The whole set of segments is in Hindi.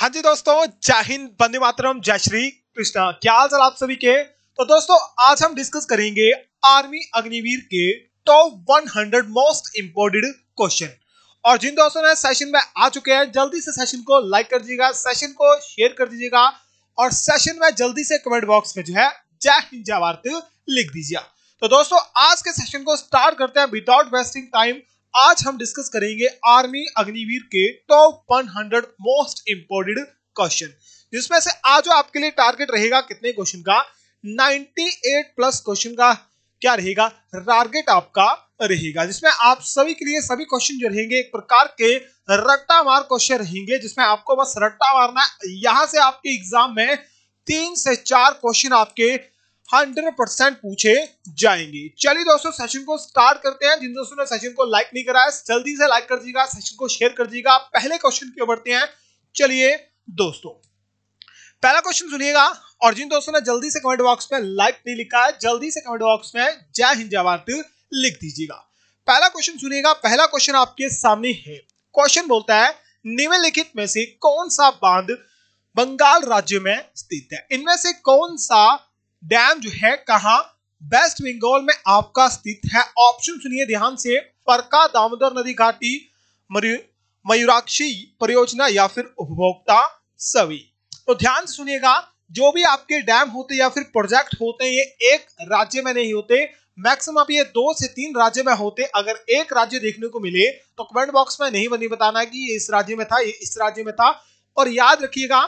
हाँ जी दोस्तों जय हिंद बंदे मातरम जय श्री कृष्णा क्या हाल चाल आप सभी के तो दोस्तों आज हम डिस्कस करेंगे आर्मी अग्निवीर के टॉप 100 मोस्ट इंपोर्टेड क्वेश्चन और जिन दोस्तों ने सेशन में आ चुके हैं जल्दी से सेशन को लाइक कर दीजिएगा सेशन को शेयर कर दीजिएगा और सेशन में जल्दी से कमेंट बॉक्स में जो है जय हिंद जय भारत लिख दीजिए तो दोस्तों आज के सेशन को स्टार्ट करते हैं विदाउट वेस्टिंग टाइम आज हम डिस्कस करेंगे आर्मी अग्निवीर के टॉप 100 मोस्ट इंपोर्टेंट क्वेश्चन जिसमें से आज जो आपके लिए टारगेट रहेगा कितने क्वेश्चन का 98 प्लस क्वेश्चन का क्या रहेगा टारगेट आपका रहेगा जिसमें आप सभी के लिए सभी क्वेश्चन जो रहेंगे एक प्रकार के रट्टा मार क्वेश्चन रहेंगे जिसमें आपको बस रट्टा मारना यहां से आपके एग्जाम में तीन से चार क्वेश्चन आपके हंड्रेड परसेंट पूछे जाएंगे चलिए दोस्तों सेशन को स्टार्ट करते हैं जिन दोस्तों ने सेशन को लाइक नहीं कराया जल्दी से लाइक कर दीजिएगा सेशन को शेयर कर दीजिएगा पहले क्वेश्चन क्यों बढ़ते हैं चलिए दोस्तों पहला क्वेश्चन सुनिएगा और जिन दोस्तों ने जल्दी से कमेंट बॉक्स में लाइक नहीं लिखा है जल्दी से कमेंट बॉक्स में जय हिंद जवाहर लिख दीजिएगा पहला क्वेश्चन सुनिएगा पहला क्वेश्चन आपके सामने है क्वेश्चन बोलता है निम्नलिखित में से कौन सा बांध बंगाल राज्य में स्थित है इनमें से कौन सा डैम जो है कहा वेस्ट बंगाल में आपका स्थित है ऑप्शन सुनिए ध्यान से परका दामोदर नदी घाटी मयूराक्षी परियोजना या फिर उपभोक्ता सभी तो ध्यान सुनिएगा जो भी आपके डैम होते या फिर प्रोजेक्ट होते हैं ये एक राज्य में नहीं होते मैक्सिमम आप ये दो से तीन राज्य में होते अगर एक राज्य देखने को मिले तो कमेंट बॉक्स में नहीं बनी बताना कि ये इस राज्य में था ये इस राज्य में था और याद रखिएगा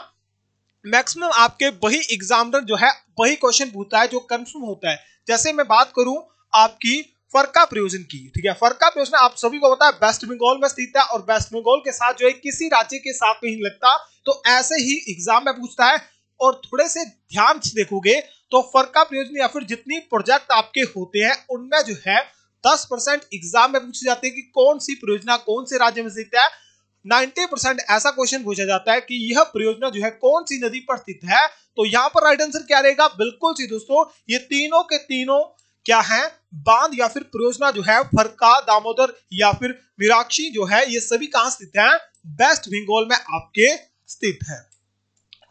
मैक्सिमम आपके वही एग्जामिनर जो है वही क्वेश्चन पूछता है जो कंफर्म होता है जैसे मैं बात करूं आपकी फरका प्रयोजन की ठीक है फरका प्रयोजन आप सभी को पता है वेस्ट बंगाल में स्थित है और वेस्ट बंगाल के साथ जो है किसी राज्य के साथ नहीं लगता तो ऐसे ही एग्जाम में पूछता है और थोड़े से ध्यान से देखोगे तो फरका प्रयोजन या फिर जितनी प्रोजेक्ट आपके होते हैं उनमें जो है दस परसेंट एग्जाम में पूछे जाते हैं कि कौन सी परियोजना कौन से राज्य में स्थित है 90 परसेंट ऐसा क्वेश्चन पूछा जाता है कि यह परियोजना जो है कौन सी नदी पर स्थित है तो यहां पर राइट आंसर क्या रहेगा बिल्कुल सी दोस्तों ये तीनों के तीनों क्या है बांध या फिर परियोजना जो है फरका दामोदर या फिर मीराक्षी जो है ये सभी कहां स्थित है वेस्ट बेंगोल में आपके स्थित है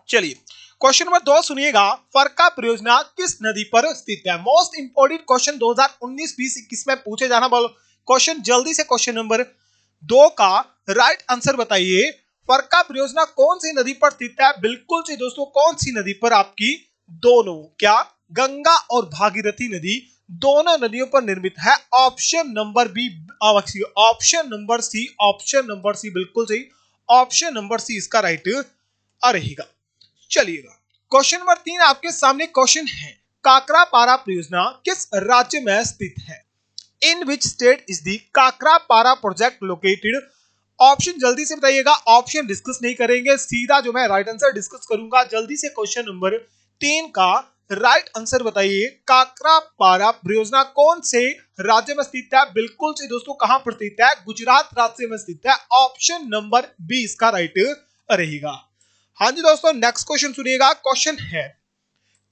चलिए क्वेश्चन नंबर दो सुनिएगा फरका परियोजना किस नदी पर स्थित है मोस्ट इंपोर्टेंट क्वेश्चन 2019-20 इक्कीस में पूछे जाना बोलो क्वेश्चन जल्दी से क्वेश्चन नंबर दो का राइट आंसर बताइए फरका परियोजना कौन सी नदी पर स्थित है बिल्कुल सही दोस्तों कौन सी नदी पर आपकी दोनों क्या गंगा और भागीरथी नदी दोनों नदियों पर निर्मित है option number B option number C option number C बिल्कुल सही ऑप्शन नंबर सी इसका राइट आ रहेगा चलिएगा क्वेश्चन नंबर तीन आपके सामने क्वेश्चन है काकरा पारा परियोजना किस राज्य में स्थित है इन विच स्टेट इज दी काकरा पारा प्रोजेक्ट लोकेटेड ऑप्शन जल्दी से बताइएगा ऑप्शन डिस्कस नहीं करेंगे सीधा जो मैं राइट आंसर डिस्कस करूंगा जल्दी से क्वेश्चन नंबर तीन का राइट आंसर बताइए काकरा पारा परियोजना कौन से राज्य में स्थित है बिल्कुल से दोस्तों कहां पर स्थित है गुजरात राज्य में स्थित है ऑप्शन नंबर बी इसका राइट रहेगा हाँ जी दोस्तों नेक्स्ट क्वेश्चन सुनिएगा क्वेश्चन है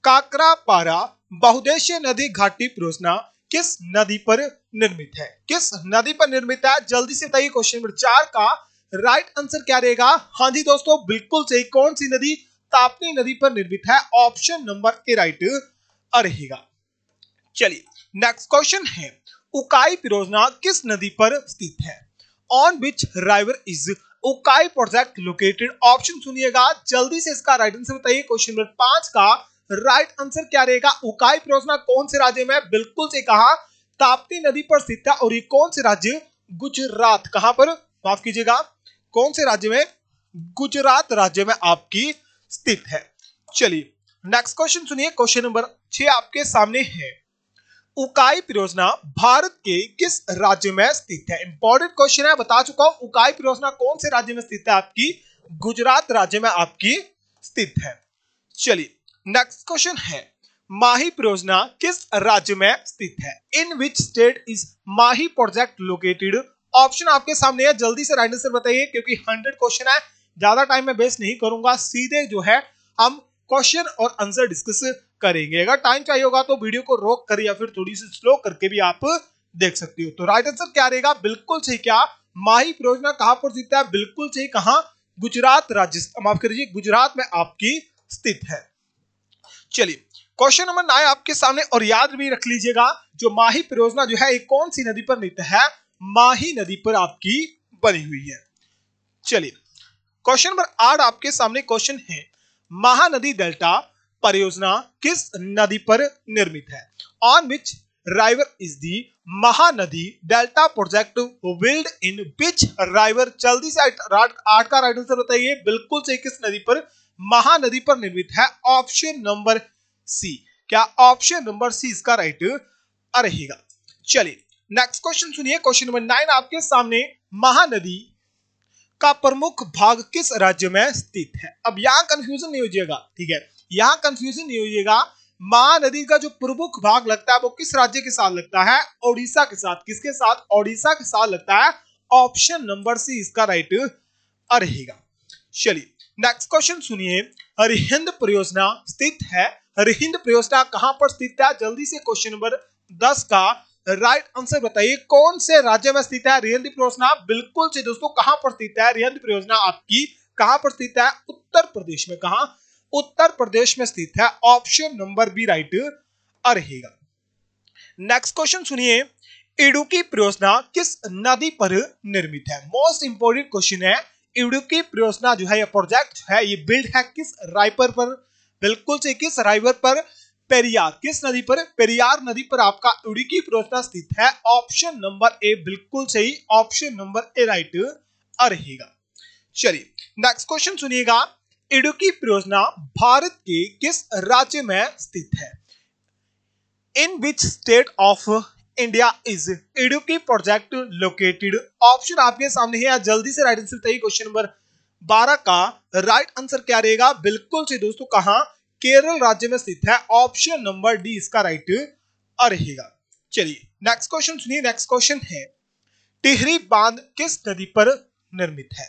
काकरा पारा बहुदेश नदी घाटी परियोजना किस नदी पर निर्मित है किस नदी पर निर्मित है जल्दी से बताइए क्वेश्चन नंबर चार का राइट आंसर क्या रहेगा हाँ जी दोस्तों बिल्कुल सही कौन सी नदी तापनी नदी पर निर्मित है ऑप्शन नंबर ए राइट रहेगा चलिए नेक्स्ट क्वेश्चन है उकाई परियोजना किस नदी पर स्थित है on which river is Ukai project located option सुनिएगा जल्दी से इसका राइट आंसर बताइए क्वेश्चन नंबर पांच का राइट आंसर क्या रहेगा उकाई परियोजना कौन से राज्य में बिल्कुल से कहा ताप्ती नदी पर स्थित है और ये कौन से राज्य गुजरात कहां पर माफ कीजिएगा कौन से राज्य में गुजरात राज्य में आपकी स्थित है चलिए नेक्स्ट क्वेश्चन सुनिए क्वेश्चन नंबर छह आपके सामने है उकाई परियोजना भारत के किस राज्य में स्थित है इंपॉर्टेंट क्वेश्चन है बता चुका हूं उकाई परियोजना कौन से राज्य में स्थित है आपकी गुजरात राज्य में आपकी स्थित है चलिए नेक्स्ट क्वेश्चन है माही परियोजना किस राज्य में स्थित है in which state is Mahi project located option आपके सामने है जल्दी से राइट आंसर बताइए क्योंकि हंड्रेड क्वेश्चन है ज्यादा टाइम में वेस्ट नहीं करूंगा सीधे जो है हम क्वेश्चन और आंसर डिस्कस करेंगे अगर टाइम चाहिए होगा तो वीडियो को रोक कर या फिर थोड़ी सी स्लो करके भी आप देख सकते हो तो राइट आंसर क्या रहेगा बिल्कुल सही क्या माही परियोजना कहां पर स्थित है बिल्कुल सही कहा गुजरात राज्य माफ करिए गुजरात में आपकी स्थित है चलिए क्वेश्चन नंबर नाइन आपके सामने और याद भी रख लीजिएगा जो माही परियोजना जो है ये कौन सी नदी पर नित है माही नदी पर आपकी बनी हुई है चलिए क्वेश्चन नंबर आठ आपके सामने क्वेश्चन है महानदी डेल्टा परियोजना किस नदी पर निर्मित है on which river is the Mahanadi delta project build in which river जल्दी से आठ का राइट आंसर बताइए बिल्कुल से किस नदी पर महानदी पर निर्मित है ऑप्शन नंबर सी क्या ऑप्शन नंबर सी इसका राइट रहेगा चलिए नेक्स्ट क्वेश्चन सुनिए क्वेश्चन नंबर नाइन आपके सामने महानदी का प्रमुख भाग किस राज्य में स्थित है अब यहां कंफ्यूजन नहीं होगा ठीक है यहां कंफ्यूजन नहीं होगा महानदी का जो प्रमुख भाग लगता है वो किस राज्य के साथ लगता है ओडिशा के साथ किसके साथ ओडिशा के साथ लगता है ऑप्शन नंबर सी इसका राइट रहेगा चलिए नेक्स्ट क्वेश्चन सुनिए हरिहिंद परियोजना स्थित है हरिहिंद परियोजना कहां पर स्थित है जल्दी से क्वेश्चन नंबर दस का राइट आंसर बताइए कौन से राज्य में स्थित है रिहिंद परियोजना बिल्कुल से दोस्तों कहां पर स्थित है रिहिंद परियोजना आपकी कहां पर स्थित है उत्तर प्रदेश में कहा उत्तर प्रदेश में स्थित है ऑप्शन नंबर बी राइट रहेगा नेक्स्ट क्वेश्चन सुनिए इडुकी परियोजना किस नदी पर निर्मित है मोस्ट इंपोर्टेंट क्वेश्चन है इडुकी परियोजना जो है ये प्रोजेक्ट है ये बिल्ड है किस राइपर पर बिल्कुल से किस राइवर पर पेरियार किस नदी पर पेरियार नदी पर आपका इडुकी परियोजना स्थित है ऑप्शन नंबर ए बिल्कुल सही ऑप्शन नंबर ए राइट रहेगा चलिए नेक्स्ट क्वेश्चन सुनिएगा इडुकी परियोजना भारत के किस राज्य में स्थित है in which state of India is Idukki project located option आपके सामने है जल्दी से राइट आंसर बताइए क्वेश्चन नंबर बारह का राइट आंसर क्या रहेगा बिल्कुल सही दोस्तों कहा केरल राज्य में स्थित है ऑप्शन नंबर डी इसका राइट रहेगा चलिए नेक्स्ट क्वेश्चन सुनिए नेक्स्ट क्वेश्चन है टिहरी बांध किस नदी पर निर्मित है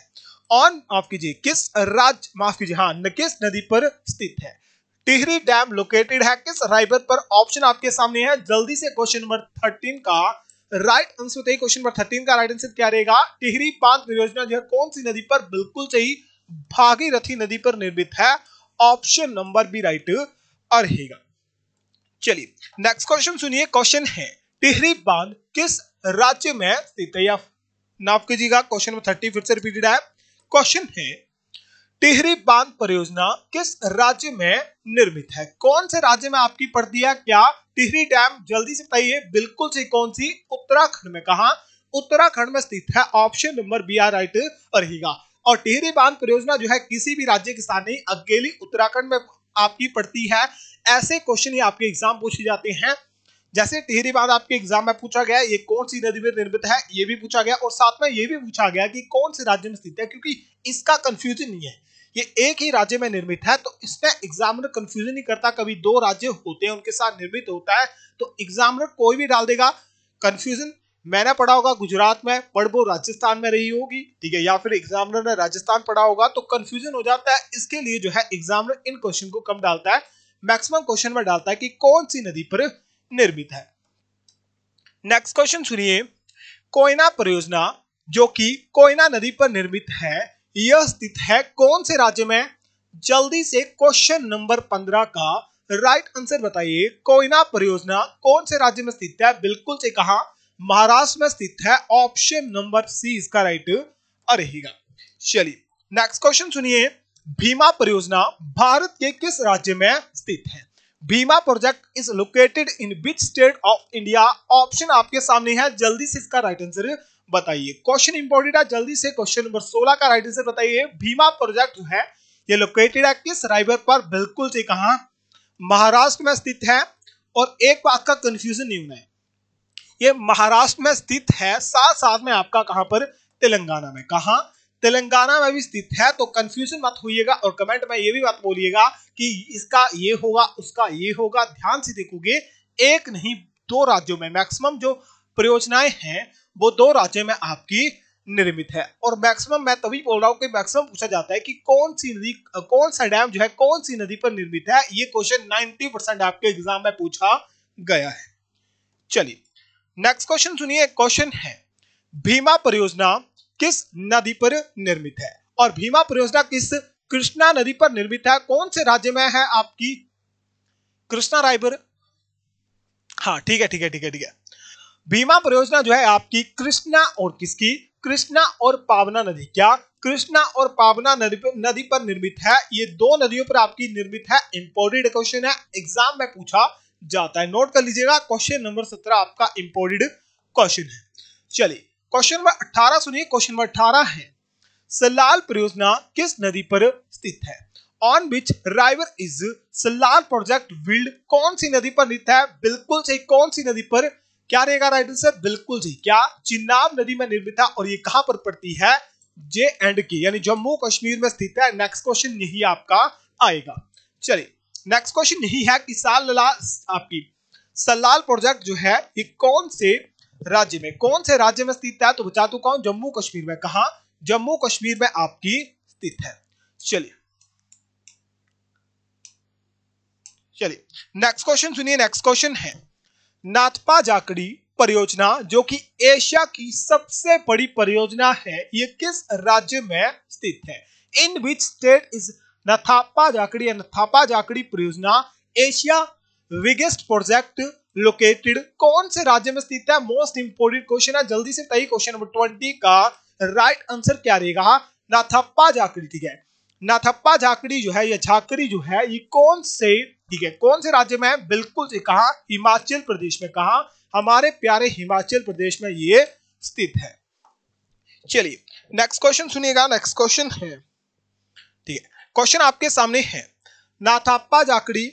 ऑन माफ कीजिए किस राज्य माफ कीजिए हाँ किस नदी पर स्थित है टिहरी डैम लोकेटेड है किस राइबर पर ऑप्शन आपके सामने है जल्दी से क्वेश्चन नंबर थर्टीन का राइट आंसर है क्वेश्चन नंबर थर्टीन का राइट आंसर क्या रहेगा टिहरी बांध परियोजना जो है कौन सी नदी पर बिल्कुल सही भागीरथी नदी पर निर्मित है ऑप्शन नंबर बी राइट रहेगा चलिए नेक्स्ट क्वेश्चन सुनिए क्वेश्चन है टिहरी बांध किस राज्य में स्थित है या नाप कीजिएगा क्वेश्चन नंबर थर्टी फिर से रिपीटेड है क्वेश्चन है टिहरी बांध परियोजना किस राज्य में निर्मित है कौन से राज्य में आपकी पड़ती है क्या टिहरी डैम जल्दी से बताइए बिल्कुल से कौन सी उत्तराखंड में कहा उत्तराखंड में स्थित है option number B are right रहेगा और टिहरी बांध परियोजना जो है किसी भी राज्य के साथ नहीं अकेली उत्तराखंड में आपकी पड़ती है ऐसे क्वेश्चन ही आपके एग्जाम पूछे जाते हैं जैसे टिहरी बांध आपके एग्जाम में पूछा गया ये कौन सी नदी में निर्मित है ये भी पूछा गया और साथ में ये भी पूछा गया कि कौन से राज्य में स्थित है क्योंकि इसका कंफ्यूजन नहीं है ये एक ही राज्य में निर्मित है तो इसमें एग्जामिनर कंफ्यूजन नहीं करता कभी दो राज्य होते हैं उनके साथ निर्मित होता है तो एग्जामिनर कोई भी डाल देगा कंफ्यूजन मैंने पढ़ा होगा गुजरात में पढ़ वो राजस्थान में रही होगी ठीक है या फिर एग्जामिनर ने राजस्थान पढ़ा होगा तो कंफ्यूजन हो जाता है इसके लिए जो है एग्जामिनर इन क्वेश्चन को कम डालता है मैक्सिमम क्वेश्चन में डालता है कि कौन सी नदी पर निर्मित है नेक्स्ट क्वेश्चन सुनिए कोयना परियोजना जो कि कोयना नदी पर निर्मित है यह स्थित है कौन से राज्य में जल्दी से क्वेश्चन नंबर पंद्रह का राइट आंसर बताइए कोयना परियोजना कौन से राज्य में स्थित है बिल्कुल से कहा महाराष्ट्र में स्थित है ऑप्शन नंबर सी इसका राइट रहेगा चलिए नेक्स्ट क्वेश्चन सुनिए भीमा परियोजना भारत के किस राज्य में स्थित है Bhima project is located in which state of India option आपके सामने है जल्दी से इसका राइट आंसर बताइए क्वेश्चन इंपोर्टेड है जल्दी से क्वेश्चन नंबर सोलह का राइट आंसर बताइए भीमा प्रोजेक्ट जो है ये लोकेटेड है किस राइवर पर बिल्कुल से कहा महाराष्ट्र में स्थित है और एक बात का कंफ्यूजन नहीं होना है ये महाराष्ट्र में स्थित है साथ साथ में आपका कहां पर तेलंगाना में कहा तेलंगाना में भी स्थित है तो कंफ्यूजन मत होइएगा और कमेंट में ये भी मत बोलिएगा कि इसका ये होगा उसका ये होगा ध्यान से देखोगे एक नहीं दो राज्यों में मैक्सिमम जो परियोजनाएं हैं वो दो राज्य में आपकी निर्मित है और मैक्सिमम मैं तभी बोल रहा हूँ कि मैक्सिमम पूछा जाता है कि कौन सी नदी कौन सा डैम जो है कौन सी नदी पर निर्मित है ये क्वेश्चन नाइनटी परसेंट आपके एग्जाम में पूछा गया है चलिए नेक्स्ट क्वेश्चन सुनिए क्वेश्चन है भीमा परियोजना किस नदी पर निर्मित है और भीमा परियोजना किस कृष्णा नदी पर निर्मित है कौन से राज्य में है आपकी कृष्णा रायपुर हाँ ठीक है ठीक है ठीक है ठीक है बीमा परियोजना जो है आपकी कृष्णा और किसकी कृष्णा और पावना नदी क्या कृष्णा और पावना नदी पर नदी पर निर्मित है ये दो नदियों पर आपकी निर्मित है इंपोर्टेड क्वेश्चन है एग्जाम में पूछा जाता है नोट कर लीजिएगा क्वेश्चन नंबर सत्रह आपका इंपोर्टेड क्वेश्चन है चलिए क्वेश्चन नंबर अठारह सुनिए क्वेश्चन नंबर अठारह है सलाल परियोजना किस नदी पर स्थित है on which river is Salal project build कौन सी नदी पर स्थित है बिल्कुल सही कौन सी नदी पर क्या रहेगा राइट आंसर बिल्कुल जी क्या चिन्नाब नदी में निर्मित है और ये कहां पर पड़ती है जे एंड के यानी जम्मू कश्मीर में स्थित है नेक्स्ट क्वेश्चन यही आपका आएगा चलिए नेक्स्ट क्वेश्चन यही है कि साल लला आपकी सलाल प्रोजेक्ट जो है ये कौन से राज्य में कौन से राज्य में स्थित है तो बचा तो कौन जम्मू कश्मीर में कहा जम्मू कश्मीर में आपकी स्थित है चलिए चलिए नेक्स्ट क्वेश्चन सुनिए नेक्स्ट क्वेश्चन है नाथपा जाकड़ी परियोजना जो कि एशिया की सबसे बड़ी परियोजना है ये किस राज्य में स्थित है इन विच स्टेट इज नथापा जाकड़ी या नथापा जाकड़ी परियोजना एशिया बिगेस्ट प्रोजेक्ट लोकेटेड कौन से राज्य में स्थित है मोस्ट इंपोर्टेंट क्वेश्चन है जल्दी से सही क्वेश्चन नंबर ट्वेंटी का राइट आंसर क्या रहेगा नाथप्पा जाकड़ी ठीक है नाथप्पा झाकड़ी जो है या झाकड़ी जो है ये कौन से ठीक है कौन से राज्य में है बिल्कुल से कहा हिमाचल प्रदेश में कहा हमारे प्यारे हिमाचल प्रदेश में ये स्थित है चलिए नेक्स्ट क्वेश्चन सुनिएगा नेक्स्ट क्वेश्चन है ठीक है क्वेश्चन आपके सामने है नाथाप्पा जाकड़ी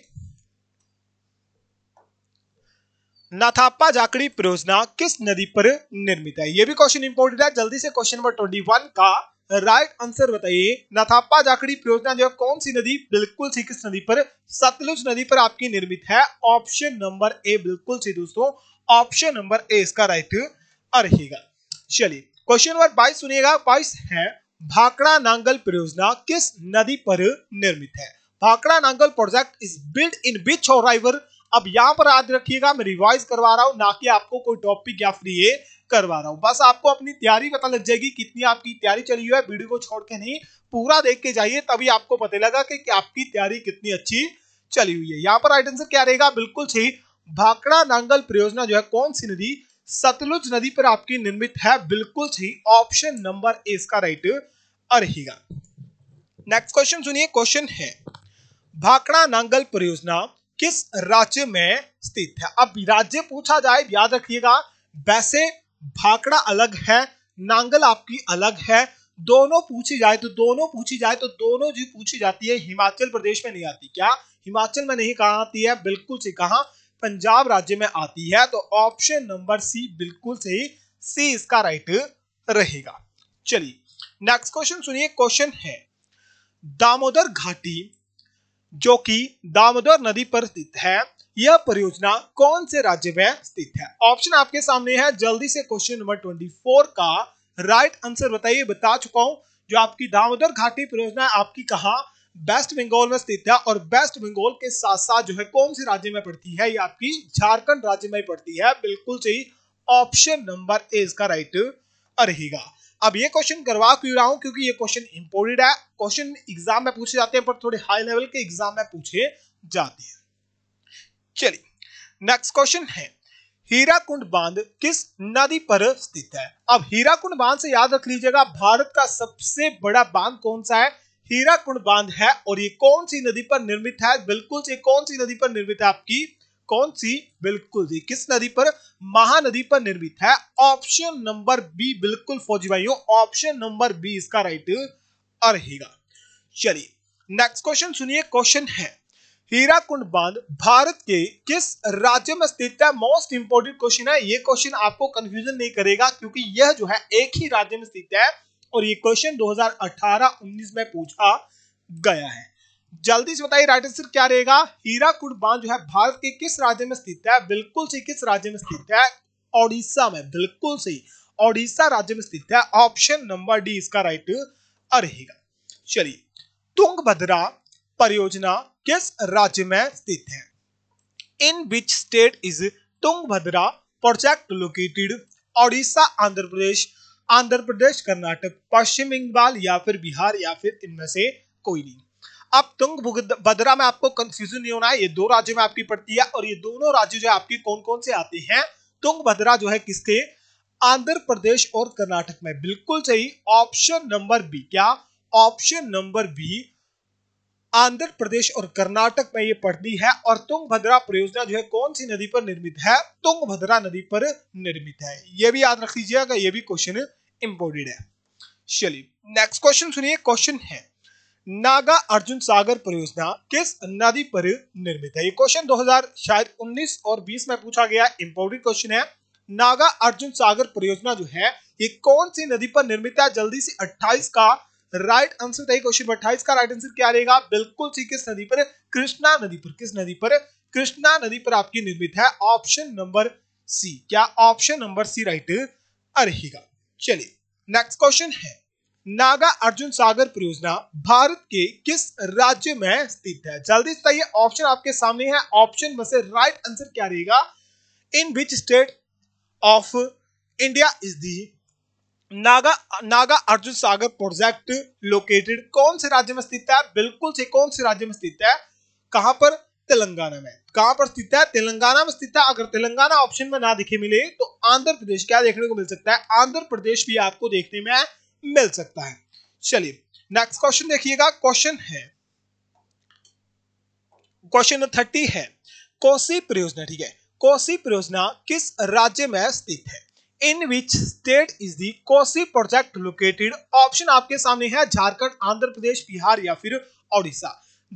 नाथाप्पा जाकड़ी परियोजना किस नदी पर निर्मित है यह भी क्वेश्चन इंपोर्टेंट है जल्दी से क्वेश्चन नंबर ट्वेंटी वन का राइट आंसर बताइए नथापा जाखड़ी परियोजना जो है कौन सी नदी बिल्कुल सी किस नदी पर सतलुज नदी पर आपकी निर्मित है ऑप्शन नंबर ए बिल्कुल सी दोस्तों ऑप्शन नंबर ए इसका राइट रहेगा चलिए क्वेश्चन नंबर बाईस सुनिएगा बाईस है भाकड़ा नांगल परियोजना किस नदी पर निर्मित है Bhakra Nangal project is build in which और राइवर अब यहां पर याद रखिएगा मैं रिवाइज करवा रहा हूं ना कि आपको कोई टॉपिक या फ्री है करवा रहा हूँ बस आपको अपनी तैयारी पता लग जाएगी कितनी आपकी तैयारी चली हुई है वीडियो को छोड़ के नहीं पूरा देख के जाइए तभी आपको पता लगा कि आपकी तैयारी कितनी अच्छी चली हुई है यहाँ पर राइट आंसर क्या रहेगा बिल्कुल सही भाकड़ा नांगल परियोजना जो है कौन सी नदी सतलुज नदी पर आपकी निर्मित है बिल्कुल सही ऑप्शन नंबर ए इसका राइट रहेगा नेक्स्ट क्वेश्चन सुनिए क्वेश्चन है भाकड़ा नांगल परियोजना किस राज्य में स्थित है अब राज्य पूछा जाए याद रखिएगा वैसे भाकड़ा अलग है नांगल आपकी अलग है दोनों पूछी जाए तो दोनों पूछी जाए तो दोनों जी पूछी जाती है हिमाचल प्रदेश में नहीं आती क्या हिमाचल में नहीं कहा आती है बिल्कुल सी कहा पंजाब राज्य में आती है तो ऑप्शन नंबर सी बिल्कुल सही सी इसका राइट रहेगा चलिए नेक्स्ट क्वेश्चन सुनिए क्वेश्चन है दामोदर घाटी जो कि दामोदर नदी पर स्थित है यह परियोजना कौन से राज्य में स्थित है ऑप्शन आपके सामने है जल्दी से क्वेश्चन नंबर ट्वेंटी फोर का राइट आंसर बताइए बता चुका हूं जो आपकी दामोदर घाटी परियोजना है आपकी कहा वेस्ट बंगाल में स्थित है और वेस्ट बंगाल के साथ साथ जो है कौन से राज्य में पड़ती है ये आपकी झारखंड राज्य में पड़ती है बिल्कुल सही ऑप्शन नंबर ए इसका राइट रहेगा अब ये क्वेश्चन करवा क्यों रहा हूं क्योंकि ये क्वेश्चन इंपोर्टेंट है क्वेश्चन एग्जाम में पूछे जाते हैं पर थोड़े हाई लेवल के एग्जाम में पूछे जाते हैं चलिए नेक्स्ट क्वेश्चन है हीराकुंड बांध किस नदी पर स्थित है अब हीराकुंड बांध से याद रख लीजिएगा भारत का सबसे बड़ा बांध कौन सा है हीराकुंड बांध है और ये कौन सी नदी पर निर्मित है बिल्कुल से कौन सी नदी पर निर्मित है आपकी कौन सी बिल्कुल जी किस नदी पर महानदी पर निर्मित है ऑप्शन नंबर बी बिल्कुल फौजी भाइयों ऑप्शन नंबर बी इसका राइट रहेगा चलिए नेक्स्ट क्वेश्चन सुनिए क्वेश्चन है हीराकुंड बांध भारत के किस राज्य में स्थित है मोस्ट इंपोर्टेंट क्वेश्चन है ये क्वेश्चन आपको कंफ्यूजन नहीं करेगा क्योंकि यह जो है एक ही राज्य में स्थित है और ये क्वेश्चन 2018-19 में पूछा गया है जल्दी से बताइए राइट आंसर क्या रहेगा हीराकुंड बांध जो है भारत के किस राज्य में स्थित है बिल्कुल सही किस राज्य में स्थित है ओडिशा में बिल्कुल सही ओडिशा राज्य में स्थित है ऑप्शन नंबर डी इसका राइट रहेगा चलिए तुंगभद्रा परियोजना किस राज्य में स्थित है in which state is Tungabhadra project located Odisha Andhra Pradesh Andhra Pradesh Karnataka Paschim Bangal या फिर बिहार या फिर इनमें से कोई नहीं अब तुंग भद्रा में आपको कंफ्यूजन नहीं होना है ये दो राज्यों में आपकी पड़ती है और ये दोनों राज्य जो है आपके कौन कौन से आते हैं तुंग भद्रा जो है किसके आंध्र प्रदेश और कर्नाटक में बिल्कुल सही ऑप्शन नंबर बी क्या option number B Andhra Pradesh और कर्नाटक में ये पड़ती है और तुंगभद्रा परियोजना जो है कौन सी नदी पर निर्मित है तुंगभद्रा नदी पर निर्मित है ये भी याद रख लीजिएगा ये भी क्वेश्चन इंपोर्टेड है चलिए नेक्स्ट क्वेश्चन सुनिए क्वेश्चन है नागा अर्जुन सागर परियोजना किस नदी पर निर्मित है ये क्वेश्चन दो शायद उन्नीस और बीस में पूछा गया इंपोर्टेंट क्वेश्चन है नागा अर्जुन सागर परियोजना जो है ये कौन सी नदी पर निर्मित है जल्दी से 28 का राइट आंसर था क्वेश्चन अट्ठाइस का राइट आंसर क्या रहेगा बिल्कुल सी किस नदी पर कृष्णा नदी पर किस नदी पर कृष्णा नदी पर आपकी निर्मित है ऑप्शन नंबर सी क्या ऑप्शन नंबर सी राइट रहेगा चलिए नेक्स्ट क्वेश्चन है नागा अर्जुन सागर परियोजना भारत के किस राज्य में स्थित है जल्दी से ये ऑप्शन आपके सामने है ऑप्शन में से राइट आंसर क्या रहेगा in which state of India is the Naga Nagarjuna Sagar project located कौन से राज्य में स्थित है बिल्कुल से कौन से राज्य में स्थित है कहां पर तेलंगाना में कहां पर स्थित है तेलंगाना में स्थित है अगर तेलंगाना ऑप्शन में ना दिखे मिले तो आंध्र प्रदेश क्या देखने को मिल सकता है आंध्र प्रदेश भी आपको देखने में मिल सकता है चलिए नेक्स्ट क्वेश्चन देखिएगा क्वेश्चन है क्वेश्चन नंबर थर्टी है कोसी परियोजना ठीक है कोसी परियोजना किस राज्य में स्थित है in which state is the Kosi project located option आपके सामने है झारखंड आंध्र प्रदेश बिहार या फिर ओडिशा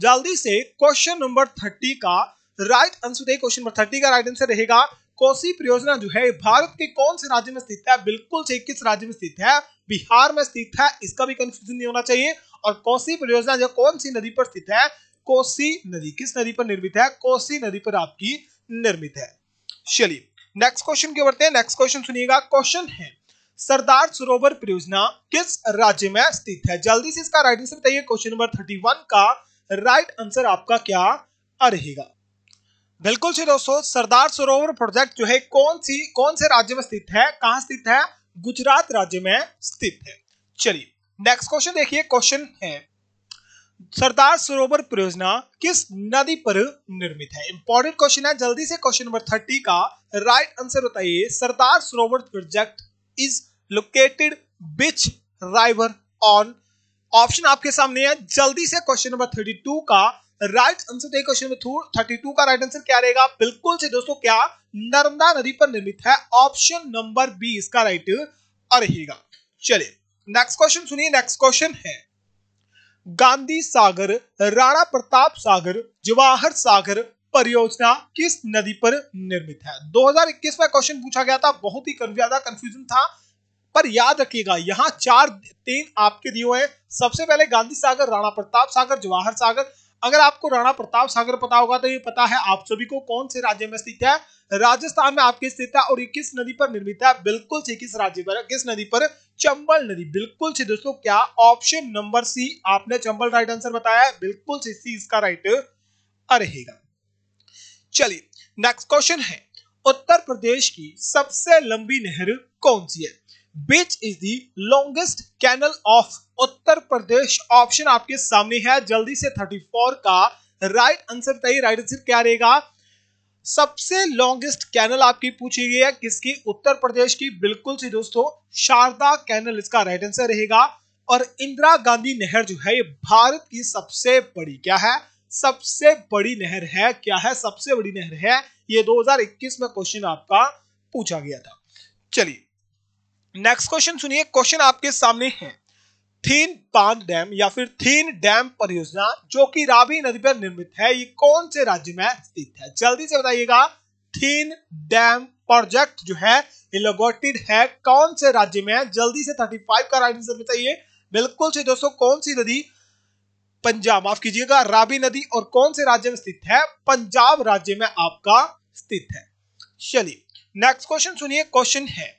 जल्दी से क्वेश्चन नंबर थर्टी का right answer question number thirty का राइट आंसर रहेगा कोसी परियोजना जो है भारत के कौन से राज्य में स्थित है बिल्कुल से किस राज्य में स्थित है बिहार में स्थित है इसका भी कंफ्यूजन नहीं होना चाहिए और कोसी परियोजना जो कौन सी नदी पर स्थित है कोसी नदी किस नदी पर निर्मित है कोसी नदी पर आपकी निर्मित है चलिए नेक्स्ट क्वेश्चन क्यों बढ़ते हैं नेक्स्ट क्वेश्चन सुनिएगा क्वेश्चन है सरदार सरोवर परियोजना किस राज्य में स्थित है जल्दी से इसका राइट आंसर बताइए क्वेश्चन नंबर थर्टी वन का राइट आंसर आपका क्या रहेगा बिल्कुल सही दोस्तों सरदार सरोवर प्रोजेक्ट जो है कौन सी कौन से राज्य में स्थित है कहां स्थित है गुजरात राज्य में स्थित है चलिए नेक्स्ट क्वेश्चन देखिए क्वेश्चन है सरदार सरोवर परियोजना किस नदी पर निर्मित है इंपॉर्टेंट क्वेश्चन है जल्दी से क्वेश्चन नंबर थर्टी का राइट आंसर बताइए Sardar Sarovar project is located which river on option आपके सामने है जल्दी से क्वेश्चन नंबर थर्टी टू का राइट आंसर दे क्वेश्चन नंबर थर्टी टू का राइट आंसर क्या रहेगा बिल्कुल से दोस्तों क्या नर्मदा नदी पर निर्मित है ऑप्शन नंबर बी इसका राइट रहेगा चलिए नेक्स्ट क्वेश्चन सुनिए नेक्स्ट क्वेश्चन है गांधी सागर राणा प्रताप सागर जवाहर सागर परियोजना किस नदी पर निर्मित है 2021 में क्वेश्चन पूछा गया था बहुत ही ज्यादा कंफ्यूजन था पर याद रखिएगा यहाँ चार तीन आपके दिए हुए हैं सबसे पहले गांधी सागर राणा प्रताप सागर जवाहर सागर अगर आपको राणा प्रताप सागर पता होगा तो ये पता है आप सभी को कौन से राज्य में स्थित है राजस्थान में आपकी स्थित है और ये किस नदी पर निर्मित है बिल्कुल सही किस राज्य पर किस नदी पर चंबल नदी बिल्कुल सही दोस्तों क्या ऑप्शन नंबर सी आपने चंबल राइट आंसर बताया बिल्कुल से सी इसका राइट रहेगा चलिए नेक्स्ट क्वेश्चन है उत्तर प्रदेश की सबसे लंबी नहर कौन सी है which is the longest canal of Uttar Pradesh option आपके सामने है जल्दी से 34 का राइट आंसर बताइए राइट आंसर क्या रहेगा सबसे लॉन्गेस्ट कैनल आपकी पूछी गई है किसकी उत्तर प्रदेश की बिल्कुल सी दोस्तों शारदा कैनल इसका राइट आंसर रहेगा और इंदिरा गांधी नहर जो है ये भारत की सबसे बड़ी क्या है सबसे बड़ी नहर है क्या है सबसे बड़ी नहर है ये 2021 में क्वेश्चन आपका पूछा गया था चलिए नेक्स्ट क्वेश्चन सुनिए क्वेश्चन आपके सामने है थीन बांध डैम या फिर थीन डैम परियोजना जो कि रावी नदी पर निर्मित है ये कौन से राज्य में स्थित है जल्दी से बताइएगा थीन डैम प्रोजेक्ट जो है इलोगोटेड है कौन से राज्य में जल्दी से 35 का राइट आंसर बताइए बिल्कुल से दोस्तों कौन सी नदी पंजाब माफ कीजिएगा रावी नदी और कौन से राज्य में स्थित है पंजाब राज्य में आपका स्थित है चलिए नेक्स्ट क्वेश्चन सुनिए क्वेश्चन है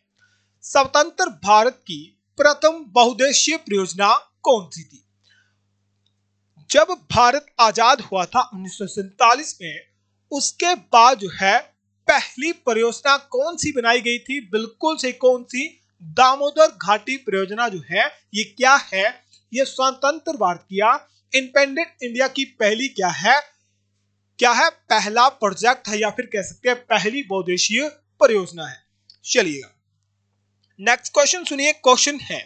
स्वतंत्र भारत की प्रथम बहुदेशीय परियोजना कौन सी थी जब भारत आजाद हुआ था उन्नीस में उसके बाद जो है पहली परियोजना कौन सी बनाई गई थी बिल्कुल से कौन सी दामोदर घाटी परियोजना जो है ये क्या है ये स्वतंत्र भारत किया इंडिपेंडेंट इंडिया की पहली क्या है क्या है पहला प्रोजेक्ट है या फिर कह सकते हैं पहली बहुदेशीय परियोजना है चलिएगा नेक्स्ट क्वेश्चन सुनिए क्वेश्चन है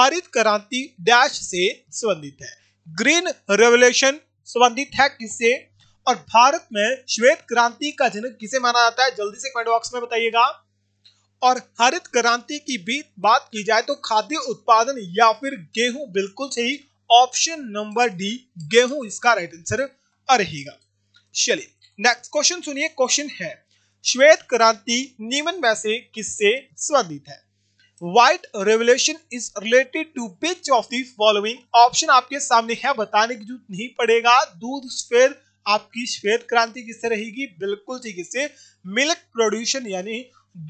हरित क्रांति डैश से संबंधित है ग्रीन रेवल्यूशन संबंधित है किससे और भारत में श्वेत क्रांति का जनक किसे माना जाता है जल्दी से कमेंट बॉक्स में बताइएगा और हरित क्रांति की भी बात की जाए तो खाद्य उत्पादन या फिर गेहूं बिल्कुल सही ऑप्शन नंबर डी गेहूं इसका राइट आंसर रहेगा चलिए नेक्स्ट क्वेश्चन सुनिए क्वेश्चन है श्वेत क्रांति निम्न में से किससे संबंधित है white revolution is related to which of the following option आपके सामने है बताने की जरूरत नहीं पड़ेगा दूध स्फेयर आपकी श्वेत क्रांति किससे रहेगी बिल्कुल ठीक इससे मिल्क प्रोड्यूशन यानी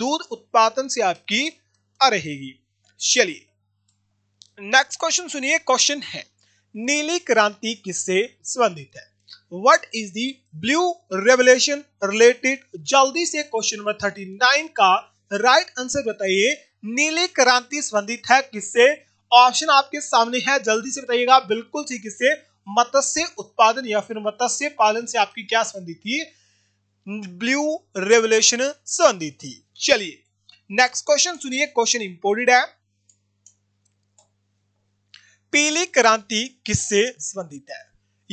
दूध उत्पादन से आपकी रहेगी चलिए नेक्स्ट क्वेश्चन सुनिए क्वेश्चन है नीली क्रांति किससे संबंधित है what is the blue revolution related जल्दी से क्वेश्चन नंबर नाइन का राइट आंसर बताइए नीली क्रांति संबंधित है किससे ऑप्शन आपके सामने है जल्दी से बताइएगा बिल्कुल ठीक किससे मत्स्य उत्पादन या फिर मत्स्य पालन से आपकी क्या संबंधित थी ब्लू रेवल्यूशन संबंधित थी चलिए नेक्स्ट क्वेश्चन सुनिए क्वेश्चन इंपोर्टेड है पीली क्रांति किससे संबंधित है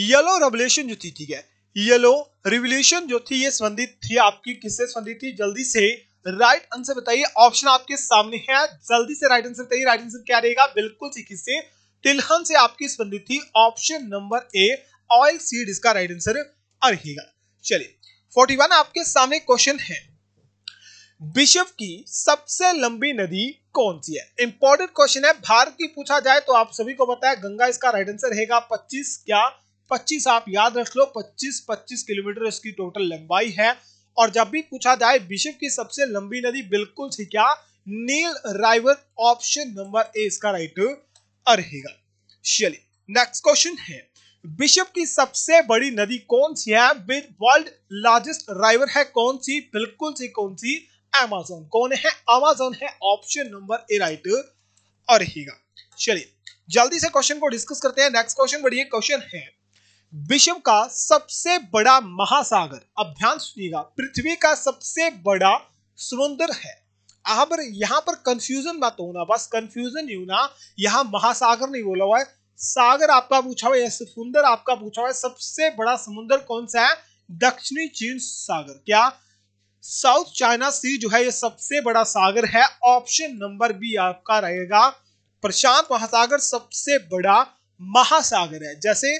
येलो रेवल्यूशन जो थी ठीक है येलो रिवोल्यूशन जो थी ये संबंधित थी आपकी किससे संबंधित थी जल्दी से राइट आंसर बताइए ऑप्शन आपके सामने है जल्दी से राइट आंसर बताइए राइट आंसर क्या रहेगा बिल्कुल ठीक से तिलहन से आपकी संबंधित थी option number A oil seed इसका राइट आंसर रहेगा चलिए 41 आपके सामने क्वेश्चन है विश्व की सबसे लंबी नदी कौन सी है इंपॉर्टेंट क्वेश्चन है भारत की पूछा जाए तो आप सभी को बताया गंगा इसका राइट आंसर रहेगा 25 क्या 25 आप याद रख लो 25 25 किलोमीटर इसकी टोटल लंबाई है और जब भी पूछा जाए विश्व की सबसे लंबी नदी बिल्कुल सी क्या नील राइवर ऑप्शन नंबर ए इसका राइट रहेगा चलिए नेक्स्ट क्वेश्चन है विश्व की सबसे बड़ी नदी कौन सी है विद वर्ल्ड लार्जेस्ट राइवर है कौन सी बिल्कुल सी कौन सी एमेजोन कौन है अमेजोन है ऑप्शन नंबर ए राइट रहेगा चलिए जल्दी से क्वेश्चन को डिस्कस करते हैं नेक्स्ट क्वेश्चन बढ़िया क्वेश्चन है विश्व का सबसे बड़ा महासागर अब ध्यान सुनिएगा पृथ्वी का सबसे बड़ा समुद्र है पर पर कंफ्यूजन मत होना बस कंफ्यूजन नहीं होना यहां महासागर नहीं बोला हुआ है सागर आपका पूछा हुआ है समुद्र आपका पूछा हुआ है सबसे बड़ा समुद्र कौन सा है दक्षिणी चीन सागर क्या साउथ चाइना सी जो है ये सबसे बड़ा सागर है ऑप्शन नंबर बी आपका रहेगा प्रशांत महासागर सबसे बड़ा महासागर है जैसे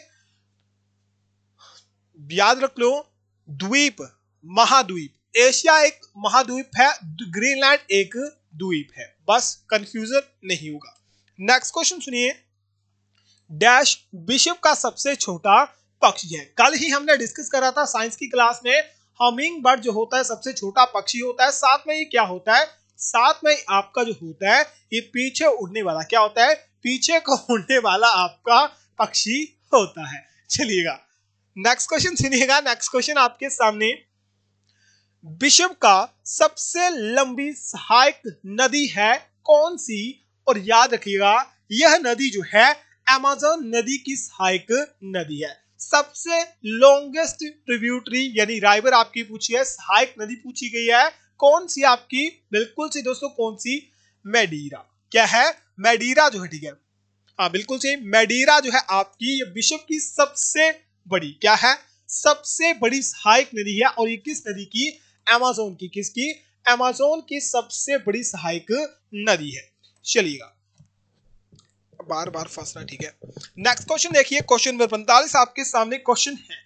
याद रख लो द्वीप महाद्वीप एशिया एक महाद्वीप है ग्रीनलैंड एक द्वीप है बस कंफ्यूजन नहीं होगा नेक्स्ट क्वेश्चन सुनिए डैश विश्व का सबसे छोटा पक्षी है कल ही हमने डिस्कस करा था साइंस की क्लास में हमिंग बर्ड जो होता है सबसे छोटा पक्षी होता है साथ में ये क्या होता है साथ में आपका जो होता है ये पीछे उड़ने वाला क्या होता है पीछे को उड़ने वाला आपका पक्षी होता है चलिएगा नेक्स्ट क्वेश्चन सुनिएगा नेक्स्ट क्वेश्चन आपके सामने विश्व का सबसे लंबी सहायक नदी है कौन सी और याद रखिएगा यह नदी जो है एमेजोन नदी की सहायक नदी है सबसे लॉन्गेस्ट ट्रिब्यूटरी यानी राइवर आपकी पूछी है सहायक नदी पूछी गई है कौन सी आपकी बिल्कुल सी दोस्तों कौन सी मेडीरा क्या है मेडीरा जो है ठीक है हाँ बिल्कुल सही मेडीरा जो है आपकी विश्व की सबसे बड़ी क्या है सबसे बड़ी सहायक नदी है और ये किस नदी की एमाजोन की किसकी एमाजोन की सबसे बड़ी सहायक नदी है चलिएगा बार बार फंसना ठीक है नेक्स्ट क्वेश्चन देखिए क्वेश्चन नंबर पैंतालीस आपके सामने क्वेश्चन है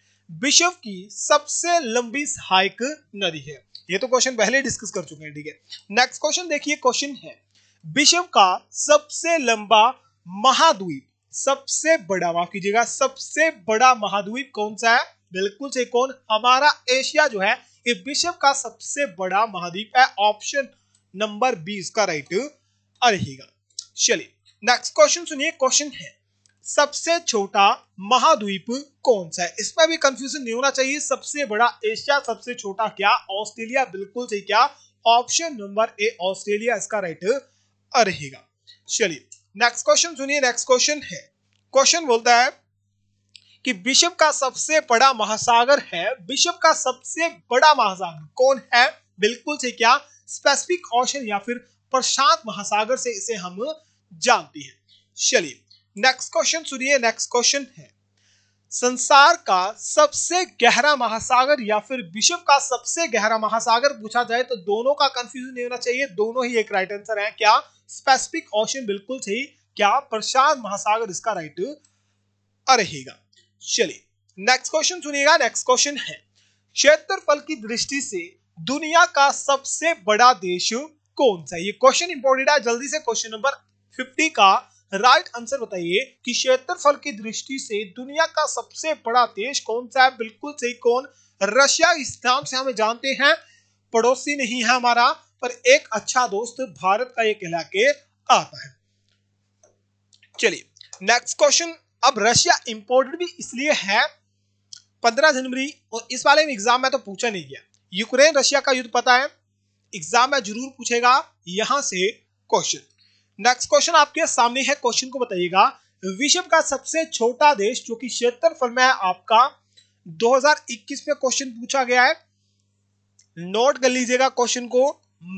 विश्व की सबसे लंबी सहायक नदी है ये तो क्वेश्चन पहले डिस्कस कर चुके हैं ठीक है नेक्स्ट क्वेश्चन देखिए क्वेश्चन है विश्व का सबसे लंबा महाद्वीप सबसे बड़ा माफ कीजिएगा सबसे बड़ा महाद्वीप कौन सा है बिल्कुल सही कौन हमारा एशिया जो है ये विश्व का सबसे बड़ा महाद्वीप है ऑप्शन नंबर बी इसका राइट रहेगा चलिए नेक्स्ट क्वेश्चन सुनिए क्वेश्चन है सबसे छोटा महाद्वीप कौन सा है इसमें भी कंफ्यूजन नहीं होना चाहिए सबसे बड़ा एशिया सबसे छोटा क्या ऑस्ट्रेलिया बिल्कुल सही क्या ऑप्शन नंबर ए ऑस्ट्रेलिया इसका राइट रहेगा चलिए नेक्स्ट क्वेश्चन सुनिए नेक्स्ट क्वेश्चन है क्वेश्चन बोलता है कि विश्व का सबसे बड़ा महासागर है विश्व का सबसे बड़ा महासागर कौन है बिल्कुल से क्या स्पेसिफिक ऑप्शन या फिर प्रशांत महासागर से इसे हम जानते हैं चलिए नेक्स्ट क्वेश्चन सुनिए नेक्स्ट क्वेश्चन है संसार का सबसे गहरा महासागर या फिर विश्व का सबसे गहरा महासागर पूछा जाए तो दोनों का कंफ्यूजन नहीं होना चाहिए दोनों ही एक राइट आंसर है क्या स्पेसिफिक ऑप्शन बिल्कुल सही क्या प्रशांत महासागर इसका राइट रहेगा चलिए नेक्स्ट क्वेश्चन सुनिएगा नेक्स्ट क्वेश्चन है क्षेत्रफल की दृष्टि से दुनिया का सबसे बड़ा देश कौन सा ये क्वेश्चन इंपॉर्टेंट है जल्दी से क्वेश्चन नंबर फिफ्टी का राइट आंसर बताइए कि क्षेत्रफल की दृष्टि से दुनिया का सबसे बड़ा देश कौन सा है बिल्कुल सही कौन रशिया इस नाम से हमें जानते हैं पड़ोसी नहीं है हमारा पर एक अच्छा दोस्त भारत का ये कहला के आता है चलिए नेक्स्ट क्वेश्चन अब रशिया इंपोर्टेड भी इसलिए है 15 जनवरी और इस वाले एग्जाम में तो पूछा नहीं गया यूक्रेन रशिया का युद्ध पता है एग्जाम में जरूर पूछेगा यहां से क्वेश्चन नेक्स्ट क्वेश्चन आपके सामने है क्वेश्चन को बताइएगा विश्व का सबसे छोटा देश जो कि क्षेत्रफल में है आपका 2021 में क्वेश्चन पूछा गया है नोट कर लीजिएगा क्वेश्चन को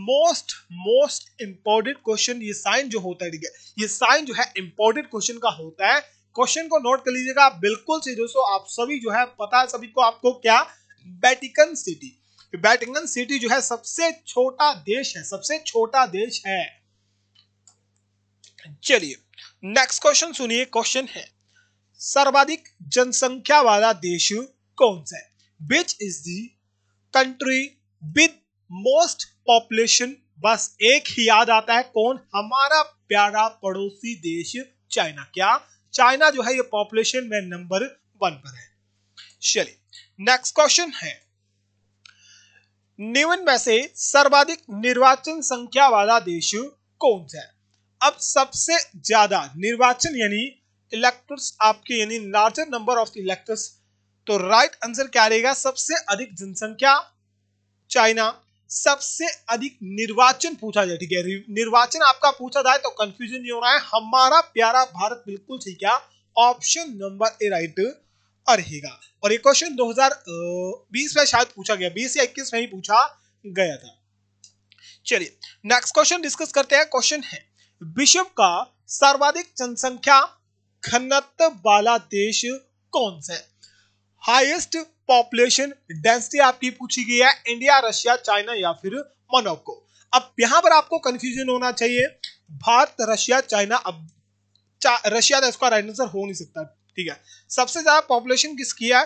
मोस्ट मोस्ट इंपॉर्टेंट क्वेश्चन ये साइन जो होता है ठीक है ये साइन जो है इंपॉर्टेंट क्वेश्चन का होता है क्वेश्चन को नोट कर लीजिएगा बिल्कुल सही दोस्तों आप सभी जो है पता है सभी को आपको क्या बैटिकन सिटी बैटिकन सिटी जो है सबसे छोटा देश है सबसे छोटा देश है चलिए नेक्स्ट क्वेश्चन सुनिए क्वेश्चन है सर्वाधिक जनसंख्या वाला देश कौन सा है which is the country with most population बस एक ही याद आता है कौन हमारा प्यारा पड़ोसी देश चाइना क्या चाइना जो है ये पॉपुलेशन में नंबर वन पर है चलिए नेक्स्ट क्वेश्चन है निम्न में से सर्वाधिक निर्वाचन संख्या वाला देश कौन सा है अब सबसे ज्यादा निर्वाचन यानी इलेक्टर्स आपके यानी लार्जर नंबर ऑफ इलेक्टर्स तो राइट आंसर क्या रहेगा सबसे अधिक जनसंख्या चाइना सबसे अधिक निर्वाचन पूछा जाए ठीक है निर्वाचन आपका पूछा जाए तो कंफ्यूजन नहीं हो रहा है हमारा प्यारा भारत बिल्कुल ठीक है ऑप्शन नंबर ए राइट रहेगा और ये क्वेश्चन 2020 में शायद पूछा गया 20 या 21 में ही पूछा गया था चलिए नेक्स्ट क्वेश्चन डिस्कस करते हैं क्वेश्चन है विश्व का सर्वाधिक जनसंख्या घनत्व वाला देश कौन सा है हाईएस्ट पॉपुलेशन डेंसिटी आपकी पूछी गई है इंडिया रशिया चाइना या फिर मोनाको अब यहां पर आपको कंफ्यूजन होना चाहिए भारत रशिया चाइना अब चा, रशिया तो इसका राइट आंसर हो नहीं सकता ठीक है सबसे ज्यादा पॉपुलेशन किसकी है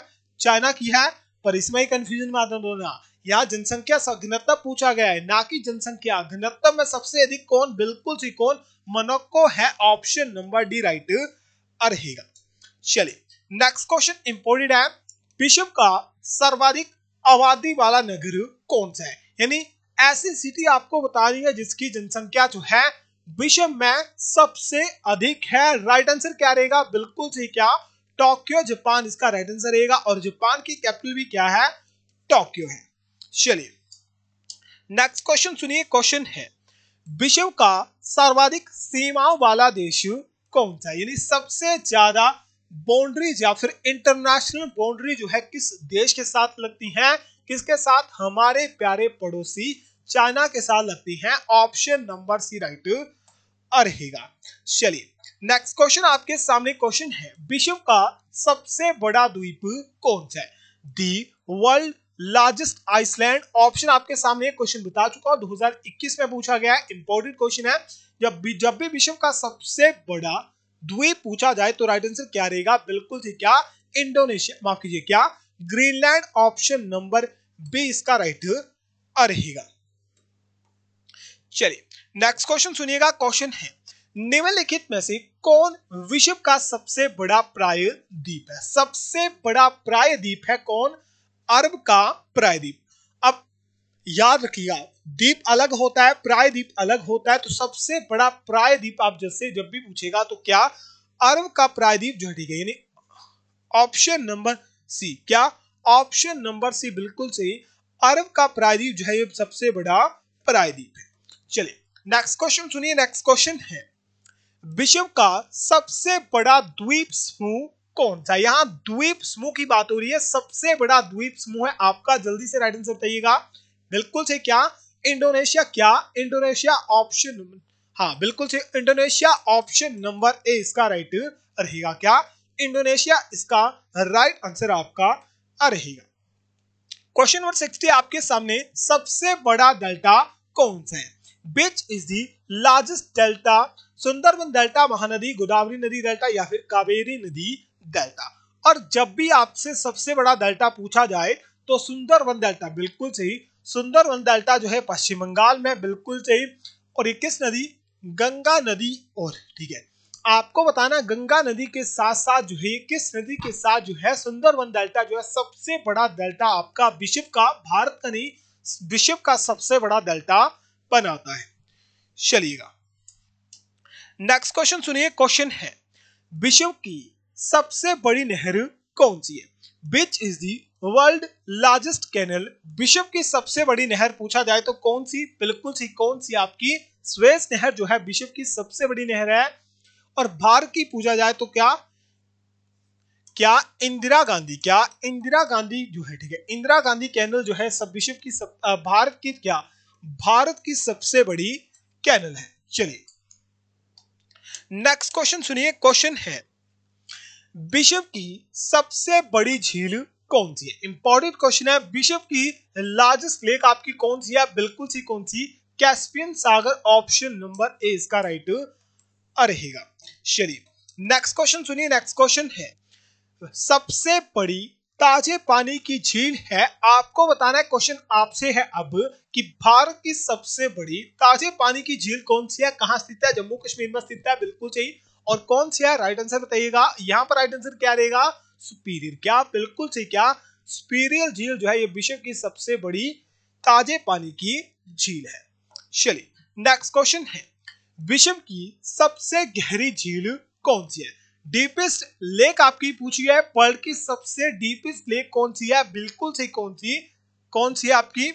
चाइना की है पर इसमें ही कंफ्यूजन में आता यहाँ जनसंख्या घनत्व पूछा गया है ना कि जनसंख्या घनत्व में सबसे अधिक कौन बिल्कुल सी कौन मोनोको है ऑप्शन नंबर डी राइट रहेगा चलिए नेक्स्ट क्वेश्चन इंपोर्टेंट है विश्व का सर्वाधिक आबादी वाला नगर कौन सा है यानी ऐसी सिटी आपको बता रही है जिसकी जनसंख्या जो है विश्व में सबसे अधिक है राइट आंसर क्या रहेगा बिल्कुल सही क्या टोक्यो जापान इसका राइट आंसर रहेगा और जापान की कैपिटल भी क्या है टोक्यो है चलिए नेक्स्ट क्वेश्चन सुनिए क्वेश्चन है विश्व का सर्वाधिक सीमाओं वाला देश कौन सा यानी सबसे ज्यादा बाउंड्रीज या फिर इंटरनेशनल बाउंड्री जो है किस देश के साथ लगती है किसके साथ हमारे प्यारे पड़ोसी चाइना के साथ लगती है ऑप्शन नंबर सी राइट रहेगा चलिए नेक्स्ट क्वेश्चन आपके सामने क्वेश्चन है विश्व का सबसे बड़ा द्वीप कौन सा है the world largest island option आपके सामने क्वेश्चन बता चुका हूं 2021 में पूछा गया है इंपॉर्टेंट क्वेश्चन है जब भी जब भी विश्व का सबसे बड़ा द्वीप पूछा जाए तो राइट आंसर क्या रहेगा बिल्कुल ठीक क्या इंडोनेशिया माफ कीजिए क्या ग्रीनलैंड ऑप्शन नंबर बी इसका राइट रहेगा चलिए नेक्स्ट क्वेश्चन सुनिएगा क्वेश्चन है निम्नलिखित में से कौन विश्व का सबसे बड़ा प्राय द्वीप है सबसे बड़ा प्राय द्वीप है कौन अरब का प्रायद्वीप अब याद रखिए द्वीप अलग होता है प्रायद्वीप अलग होता है तो सबसे बड़ा प्रायद्वीप आप जैसे जब भी पूछेगा तो क्या अरब का प्रायद्वीप जो ठीक है यानी ऑप्शन नंबर सी क्या ऑप्शन नंबर सी बिल्कुल सही अरब का प्रायद्वीप जो है ये सबसे बड़ा प्रायद्वीप है चलिए नेक्स्ट क्वेश्चन सुनिए नेक्स्ट क्वेश्चन है विश्व का सबसे बड़ा द्वीप समूह कौन सा यहाँ द्वीप समूह की बात हो रही है सबसे बड़ा द्वीप समूह है आपका जल्दी से राइट आंसर बताइएगा बिल्कुल से क्या इंडोनेशिया क्या इंडोनेशिया ऑप्शन हाँ बिल्कुल से इंडोनेशिया ऑप्शन नंबर ए इसका राइट रहेगा क्या इंडोनेशिया इसका राइट आंसर आपका रहेगा क्वेश्चन नंबर सिक्सटी आपके सामने सबसे बड़ा डेल्टा कौन सा है which is the largest delta Sundarban delta Mahanadi Godavari नदी डेल्टा या फिर कावेरी नदी डेल्टा और जब भी आपसे सबसे बड़ा डेल्टा पूछा जाए तो सुंदरवन डेल्टा बिल्कुल सही सुंदरवन डेल्टा जो है पश्चिम बंगाल में बिल्कुल सही और ये किस नदी गंगा नदी और ठीक है आपको बताना गंगा नदी के साथ साथ जो है किस नदी के साथ जो है सुंदरवन डेल्टा जो है सबसे बड़ा डेल्टा आपका विश्व का भारत का नहीं विश्व का सबसे बड़ा डेल्टा बनाता है चलिएगा नेक्स्ट क्वेश्चन सुनिए क्वेश्चन है विश्व की सबसे बड़ी नहर कौन सी है which is the world largest canal विश्व की सबसे बड़ी नहर पूछा जाए तो कौन सी बिल्कुल सी कौन सी आपकी स्वेस नहर जो है विश्व की सबसे बड़ी नहर है और भारत की पूछा जाए तो क्या क्या इंदिरा गांधी क्या इंदिरा गांधी जो है ठीक है इंदिरा गांधी कैनल जो है सब विश्व की सब भारत की क्या भारत की सबसे बड़ी कैनल है चलिए नेक्स्ट क्वेश्चन सुनिए क्वेश्चन है विश्व की सबसे बड़ी झील कौन सी है इंपॉर्टेंट क्वेश्चन है विश्व की लार्जेस्ट लेक आपकी कौन सी है बिल्कुल सी कौन सी कैस्पियन सागर ऑप्शन नंबर ए इसका राइट रहेगा चलिए नेक्स्ट क्वेश्चन सुनिए नेक्स्ट क्वेश्चन है सबसे बड़ी ताजे पानी की झील है आपको बताना है क्वेश्चन आपसे है अब कि भारत की सबसे बड़ी ताजे पानी की झील कौन सी है कहां स्थित है जम्मू कश्मीर में स्थित है बिल्कुल सही और कौन सी है राइट आंसर बताइएगा यहाँ पर राइट आंसर क्या रहेगा सुपीरियर क्या बिल्कुल सही क्या सुपीरियर झील जो है ये विश्व की सबसे बड़ी ताजे पानी की झील है चलिए नेक्स्ट क्वेश्चन है विश्व की सबसे गहरी झील कौन सी है डीपेस्ट लेक आपकी पूछी है वर्ल्ड की सबसे डीपेस्ट लेक कौन सी है बिल्कुल सही कौन सी कौन सी है आपकी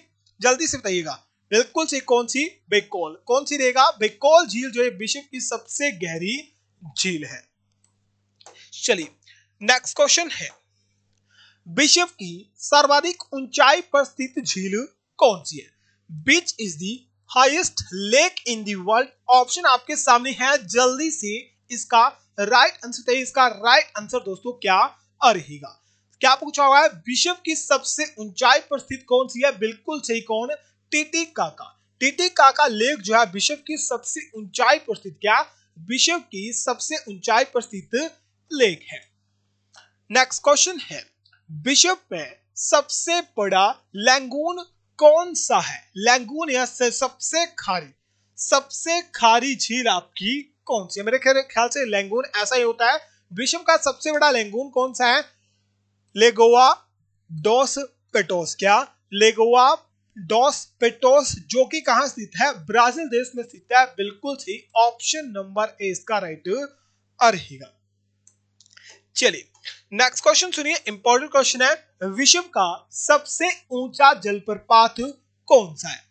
जल्दी से बताइएगा बिल्कुल सही कौन सी बेकोल कौन सी रहेगा बेकोल झील जो है विश्व की सबसे गहरी झील है चलिए नेक्स्ट क्वेश्चन है विश्व की सर्वाधिक ऊंचाई पर स्थित झील कौन सी है which is the highest lake in the world option आपके सामने है जल्दी से इसका राइट आंसर चाहिए इसका राइट आंसर दोस्तों क्या रहेगा क्या पूछा हुआ है विश्व की सबसे ऊंचाई पर स्थित कौन सी है बिल्कुल सही कौन टीटी काका टीटी काका लेक जो है विश्व की सबसे ऊंचाई पर स्थित क्या विश्व की सबसे ऊंचाई पर स्थित लेक है नेक्स्ट क्वेश्चन है विश्व में सबसे बड़ा लैंगून कौन सा है लैंगून या सबसे खारी सबसे खारी झील आपकी कौन सी मेरे ख्याल से लैंगून ऐसा ही होता है विश्व का सबसे बड़ा लैंगून कौन सा है लेगोवा डोस पेटोस क्या लेगोवा डॉस पेटोस जो कि कहां स्थित है ब्राजील देश में स्थित है बिल्कुल सही ऑप्शन नंबर ए इसका राइट रहेगा चलिए नेक्स्ट क्वेश्चन सुनिए इंपॉर्टेंट क्वेश्चन है विश्व का सबसे ऊंचा जलप्रपात कौन सा है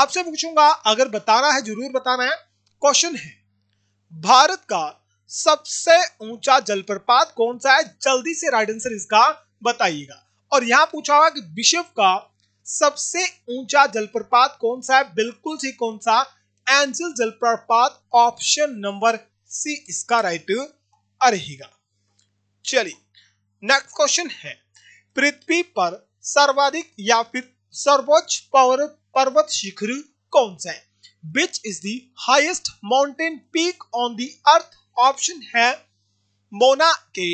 आपसे पूछूंगा अगर बताना है जरूर बताना है क्वेश्चन है भारत का सबसे ऊंचा जलप्रपात कौन सा है जल्दी से राइट आंसर इसका बताइएगा और यहां पूछा हुआ कि विश्व का सबसे ऊंचा जलप्रपात कौन सा है बिल्कुल सी कौन सा एंजल जलप्रपात ऑप्शन नंबर सी इसका राइट रहेगा चलिए नेक्स्ट क्वेश्चन है पृथ्वी पर सर्वाधिक या फिर सर्वोच्च पर्वत शिखर कौन सा है which is the highest mountain peak on the earth option है मोना के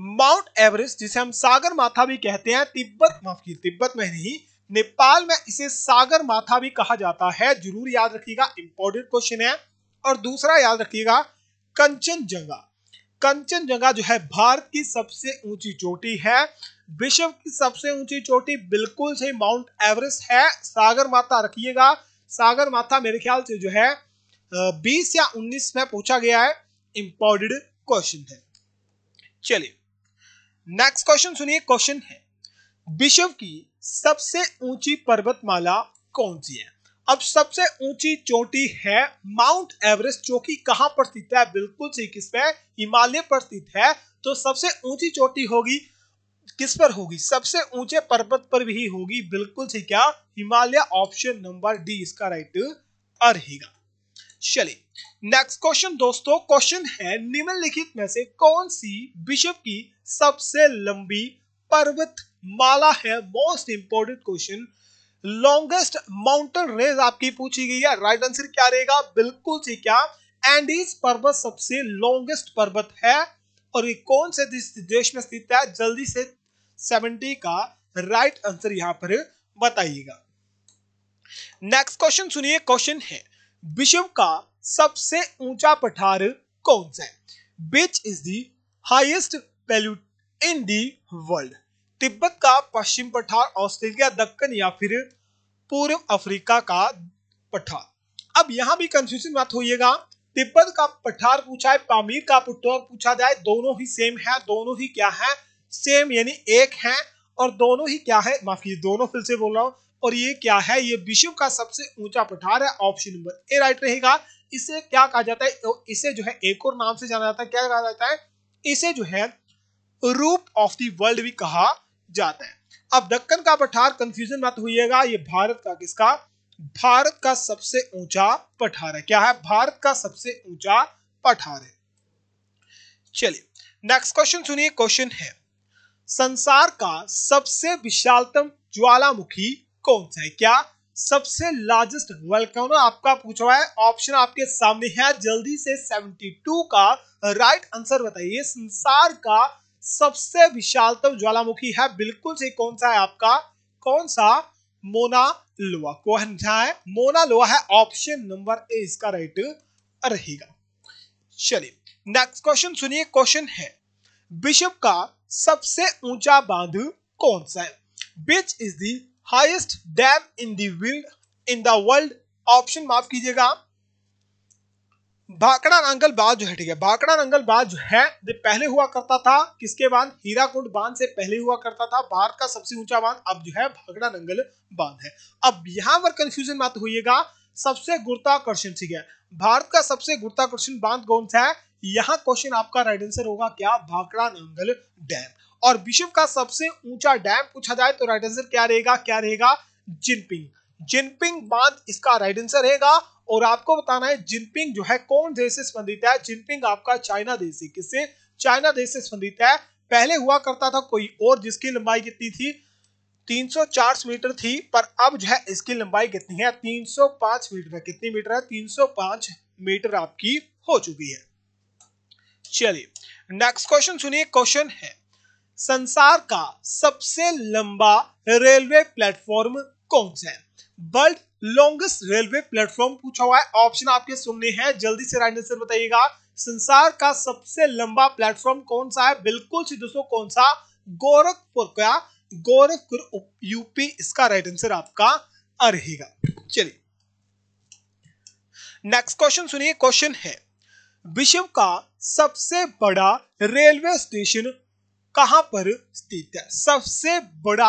माउंट एवरेस्ट जिसे हम सागर माथा भी कहते हैं तिब्बत माफ की तिब्बत में नहीं नेपाल में इसे सागर माथा भी कहा जाता है जरूर याद रखिएगा इंपॉर्टेंट क्वेश्चन है और दूसरा याद रखिएगा कंचनजंगा कंचनजंगा जो है भारत की सबसे ऊंची चोटी है विश्व की सबसे ऊंची चोटी बिल्कुल से माउंट एवरेस्ट है सागर माथा रखिएगा सागर माथा मेरे ख्याल से जो है बीस या उन्नीस में पूछा गया है इंपॉर्टेंट क्वेश्चन है चलिए नेक्स्ट क्वेश्चन सुनिए क्वेश्चन है विश्व की सबसे ऊंची पर्वतमाला कौन सी है अब सबसे ऊंची चोटी है माउंट एवरेस्ट जो कि कहां पर स्थित है बिल्कुल सही किस पे हिमालय पर स्थित है तो सबसे ऊंची चोटी होगी किस पर होगी सबसे ऊंचे पर्वत पर भी होगी बिल्कुल सही क्या हिमालय ऑप्शन नंबर डी इसका राइट रहेगा चलिए नेक्स्ट क्वेश्चन दोस्तों क्वेश्चन है निम्नलिखित में से कौन सी विश्व की सबसे लंबी पर्वत माला है most important question longest mountain range आपकी पूछी गई है राइट आंसर क्या रहेगा बिल्कुल सी क्या एंड इस पर्वत सबसे लॉन्गेस्ट पर्वत है और ये कौन से देश में स्थित है जल्दी से सेवेंटी का राइट आंसर यहां पर बताइएगा नेक्स्ट क्वेश्चन सुनिए क्वेश्चन है विश्व का सबसे ऊंचा पठार कौन सा है which is the highest plateau in the world Tibet का पश्चिम पठार ऑस्ट्रेलिया दक्कन या फिर पूर्व अफ्रीका का पठार अब यहाँ भी कंफ्यूजन मत होइएगा तिब्बत का पठार पूछा है पामीर का पठार पूछा जाए दोनों ही सेम है दोनों ही क्या है सेम यानी एक है और दोनों ही क्या है माफ कीजिए दोनों फिर से बोल रहा हूँ और ये क्या है ये विश्व का सबसे ऊंचा पठार है ऑप्शन नंबर ए राइट रहेगा इसे क्या कहा जाता है इसे जो है एक और नाम से जाना जाता है क्या कहा जाता है इसे जो है रूप ऑफ द वर्ल्ड भी कहा जाता है अब दक्कन का पठार कंफ्यूजन मत होइएगा ये भारत का किसका भारत का सबसे ऊंचा पठार है क्या है भारत का सबसे ऊंचा पठार है चलिए नेक्स्ट क्वेश्चन सुनिए क्वेश्चन है संसार का सबसे विशालतम ज्वालामुखी कौन सा है क्या सबसे लार्जेस्ट वेलकम आपका पूछा हुआ है ऑप्शन आपके सामने है जल्दी से 72 का राइट आंसर बताइए संसार का सबसे विशालतम ज्वालामुखी है बिल्कुल सही कौन सा है आपका कौन सा मोना लोहा कौन सा है मोना लोहा है ऑप्शन नंबर ए इसका राइट रहेगा चलिए नेक्स्ट क्वेश्चन सुनिए क्वेश्चन है विश्व का सबसे ऊंचा बांध कौन सा है which is the highest dam in world in the world option माफ कीजिएगा भाकड़ा नंगल बांध जो है ठीक है भाकड़ा नंगल बांध जो है पहले हुआ करता था किसके बांध हीराकुंड बांध से पहले हुआ करता था भारत का सबसे ऊंचा बांध अब जो है भाकड़ा नंगल बांध है अब यहां पर कंफ्यूजन मत होइएगा सबसे गुरुत्वाकर्षण ठीक है भारत का सबसे गुरुत्वाकर्षण बांध कौन सा है यहाँ क्वेश्चन आपका राइट आंसर होगा क्या भाकड़ा नंगल डैम और विश्व का सबसे ऊंचा डैम पूछा जाए तो राइट आंसर क्या रहेगा क्या रहेगा जिनपिंग जिनपिंग बांध इसका राइट आंसर रहेगा और आपको बताना है जिनपिंग जो है कौन देश से संबंधित है जिनपिंग आपका चाइना देश से किससे चाइना देश से संबंधित है पहले हुआ करता था कोई और जिसकी लंबाई कितनी थी 304 मीटर थी पर अब जो है इसकी लंबाई कितनी है 305 मीटर है कितनी मीटर है 305 मीटर आपकी हो चुकी है चलिए नेक्स्ट क्वेश्चन सुनिए क्वेश्चन है संसार का सबसे लंबा रेलवे प्लेटफॉर्म कौन सा है वर्ल्ड लॉन्गेस्ट रेलवे प्लेटफॉर्म पूछा हुआ है ऑप्शन आपके सुनने हैं जल्दी से राइट आंसर बताइएगा संसार का सबसे लंबा प्लेटफॉर्म कौन सा है बिल्कुल दोस्तों कौन सा गोरखपुर का गोरखपुर यूपी इसका राइट आंसर आपका रहेगा चलिए नेक्स्ट क्वेश्चन सुनिए क्वेश्चन है विश्व का सबसे बड़ा रेलवे स्टेशन कहां पर स्थित है सबसे बड़ा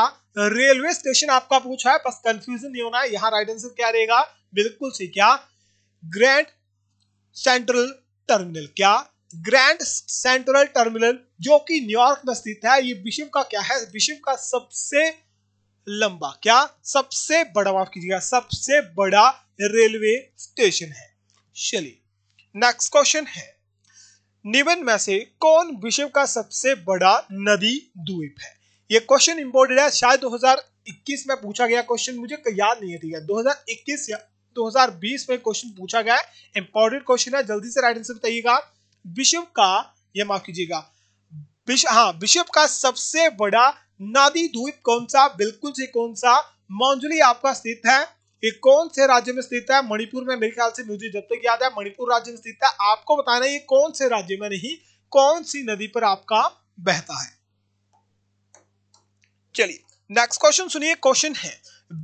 रेलवे स्टेशन आपका पूछा है बस कंफ्यूजन नहीं होना है यहां राइट आंसर क्या रहेगा बिल्कुल सही क्या ग्रैंड सेंट्रल टर्मिनल क्या ग्रैंड सेंट्रल टर्मिनल जो कि न्यूयॉर्क में स्थित है ये विश्व का क्या है विश्व का सबसे लंबा क्या सबसे बड़ा माफ कीजिएगा सबसे बड़ा रेलवे स्टेशन है चलिए नेक्स्ट क्वेश्चन है निवन में से कौन विश्व का सबसे बड़ा नदी द्वीप है ये क्वेश्चन इंपोर्टेंट है शायद 2021 में पूछा गया क्वेश्चन मुझे याद नहीं है ठीक है 2021 या 2020 में क्वेश्चन पूछा गया है इंपॉर्टेंट क्वेश्चन है जल्दी से राइट आंसर बताइएगा विश्व का ये माफ कीजिएगा विश्व हाँ विश्व का सबसे बड़ा नदी द्वीप कौन सा बिल्कुल से कौन सा मौजूली आपका स्थित है कि कौन से राज्य में स्थित है मणिपुर में मेरे ख्याल से मुझे जब तक याद है मणिपुर राज्य में स्थित है आपको बताना ये कौन से राज्य में नहीं कौन सी नदी पर आपका बहता है चलिए नेक्स्ट क्वेश्चन सुनिए क्वेश्चन है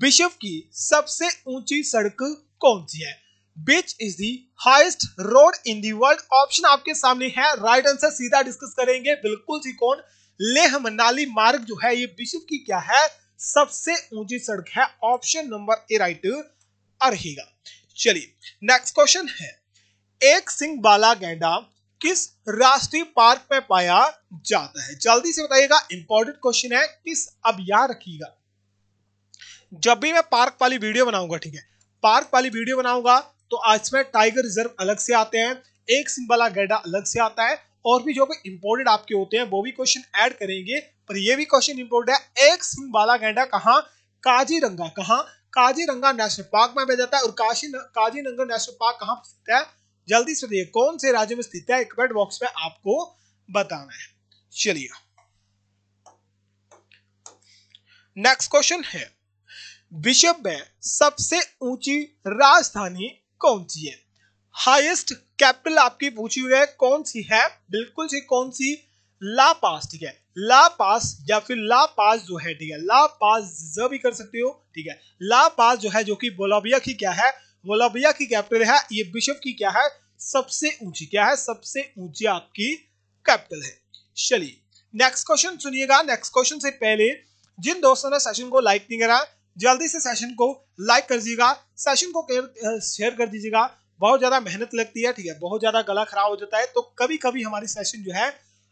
विश्व की सबसे ऊंची सड़क कौन सी है which is the highest road in the world option आपके सामने है राइट आंसर सीधा डिस्कस करेंगे बिल्कुल सी कौन लेह मनाली मार्ग जो है ये विश्व की क्या है सबसे ऊंची सड़क है ऑप्शन नंबर ए राइट अरहेगा चलिए नेक्स्ट क्वेश्चन है एक सिंह बाला गैंडा किस राष्ट्रीय पार्क में पाया जाता है जल्दी से बताइएगा इंपॉर्टेंट क्वेश्चन है किस अब यहां रखिएगा जब भी मैं पार्क वाली वीडियो बनाऊंगा ठीक है पार्क वाली वीडियो बनाऊंगा तो आज में टाइगर रिजर्व अलग से आते हैं एक सिंह बाला गैंडा अलग से आता है और भी जो इम्पोर्टेड आपके होते हैं वो भी क्वेश्चन ऐड करेंगे पर ये भी क्वेश्चन इंपोर्टेंट है एक सिंह बाला गेंडा कहाँ काजीरंगा कहाँ काजीरंगा नेशनल पार्क में भेजा जाता है और काशी काजीरंगा नेशनल पार्क कहाँ स्थित है जल्दी से देखिए कौन से राज्य में स्थित है एक कमेंट बॉक्स में आपको बताना है चलिए नेक्स्ट क्वेश्चन है विश्व में सबसे ऊंची राजधानी कौन सी है हाईएस्ट कैपिटल आपकी पूछी हुई है कौन सी है बिल्कुल सी कौन सी ला पास ठीक है ला पास या फिर ला पास जो है ठीक है ला पास भी कर सकते हो ठीक है ला पास जो है जो कि बोलाबिया की क्या है बोलाबिया की कैपिटल है ये विश्व की क्या है सबसे ऊंची क्या है सबसे ऊंची आपकी कैपिटल है चलिए नेक्स्ट क्वेश्चन सुनिएगा नेक्स्ट क्वेश्चन से पहले जिन दोस्तों ने सेशन को लाइक नहीं करा जल्दी से सेशन को लाइक कर दीजिएगा सेशन को शेयर कर दीजिएगा बहुत ज़्यादा मेहनत लगती है ठीक है बहुत ज़्यादा गला खराब हो जाता है तो कभी कभी हमारी सेशन जो है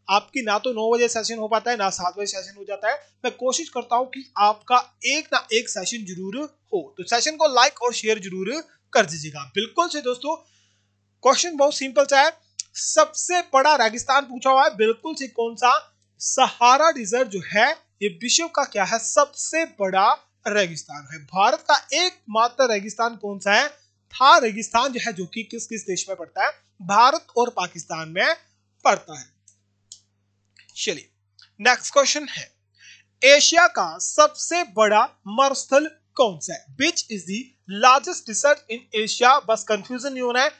आपकी ना तो नौ बजे सेशन हो पाता है ना सात बजे सेशन हो जाता है मैं कोशिश करता हूँ कि आपका एक ना एक सेशन जरूर हो तो सेशन को लाइक और शेयर जरूर कर दीजिएगा बिल्कुल से दोस्तों क्वेश्चन बहुत सिंपल सा है सबसे बड़ा रेगिस्तान पूछा हुआ है बिल्कुल से कौन सा सहारा डिजर्व जो है ये विश्व का क्या है सबसे बड़ा रेगिस्तान है भारत का एकमात्र रेगिस्तान कौन सा है था रेगिस्तान जो है जो कि किस किस देश में पड़ता है भारत और पाकिस्तान में पड़ता है चलिए नेक्स्ट क्वेश्चन है एशिया का सबसे बड़ा मरुस्थल कौन सा है which is the largest research in Asia बस कंफ्यूजन नहीं होना है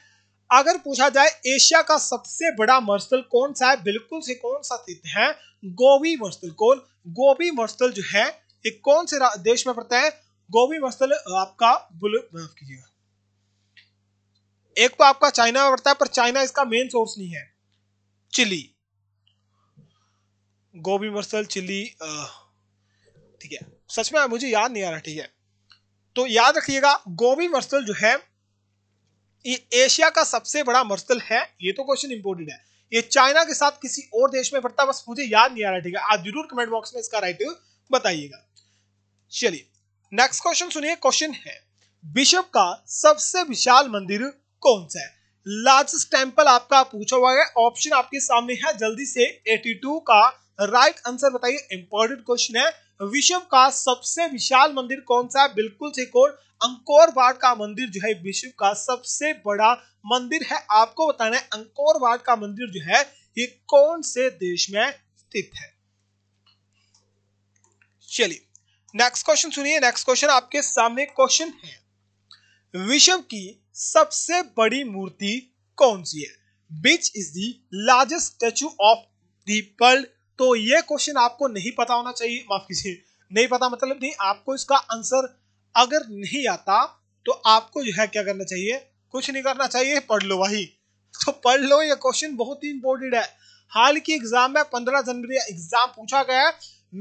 अगर पूछा जाए एशिया का सबसे बड़ा मरुस्थल कौन सा है बिल्कुल से कौन सा स्थित है गोभी मरुस्थल कौन गोभी मरुस्थल जो है ये कौन से देश में पड़ता है गोभी मरुस्थल आपका बुल माफ कीजिएगा एक तो आपका चाइना में बढ़ता है पर चाइना इसका मेन सोर्स नहीं है चिली गोभी मसल चिली ठीक है सच में मुझे याद नहीं आ रहा ठीक है तो याद रखिएगा गोभी मर्सल जो है ये एशिया का सबसे बड़ा मर्सल है ये तो क्वेश्चन इंपोर्टेंट है ये चाइना के साथ किसी और देश में पड़ता बस मुझे याद नहीं आ रहा ठीक है आप जरूर कमेंट बॉक्स में इसका राइट बताइएगा चलिए नेक्स्ट क्वेश्चन सुनिए क्वेश्चन है विश्व का सबसे विशाल मंदिर कौन सा है लार्जेस्ट टेम्पल आपका पूछा हुआ है ऑप्शन आपके सामने है जल्दी से 82 का राइट आंसर बताइए इंपॉर्टेंट क्वेश्चन है विश्व का सबसे विशाल मंदिर कौन सा है बिल्कुल ठीक और अंकोर वाट का मंदिर जो है विश्व का सबसे बड़ा मंदिर है आपको बताना है अंकोर वाट का मंदिर जो है ये कौन से देश में स्थित है चलिए नेक्स्ट क्वेश्चन सुनिए नेक्स्ट क्वेश्चन आपके सामने क्वेश्चन है विश्व की सबसे बड़ी मूर्ति कौन सी है which is the largest statue of the world तो ये क्वेश्चन आपको नहीं पता होना चाहिए माफ कीजिए नहीं पता मतलब नहीं आपको इसका आंसर अगर नहीं आता तो आपको जो है क्या करना चाहिए कुछ नहीं करना चाहिए पढ़ लो भाई तो पढ़ लो ये क्वेश्चन बहुत ही इंपॉर्टेंट है हाल की एग्जाम में पंद्रह जनवरी एग्जाम पूछा गया है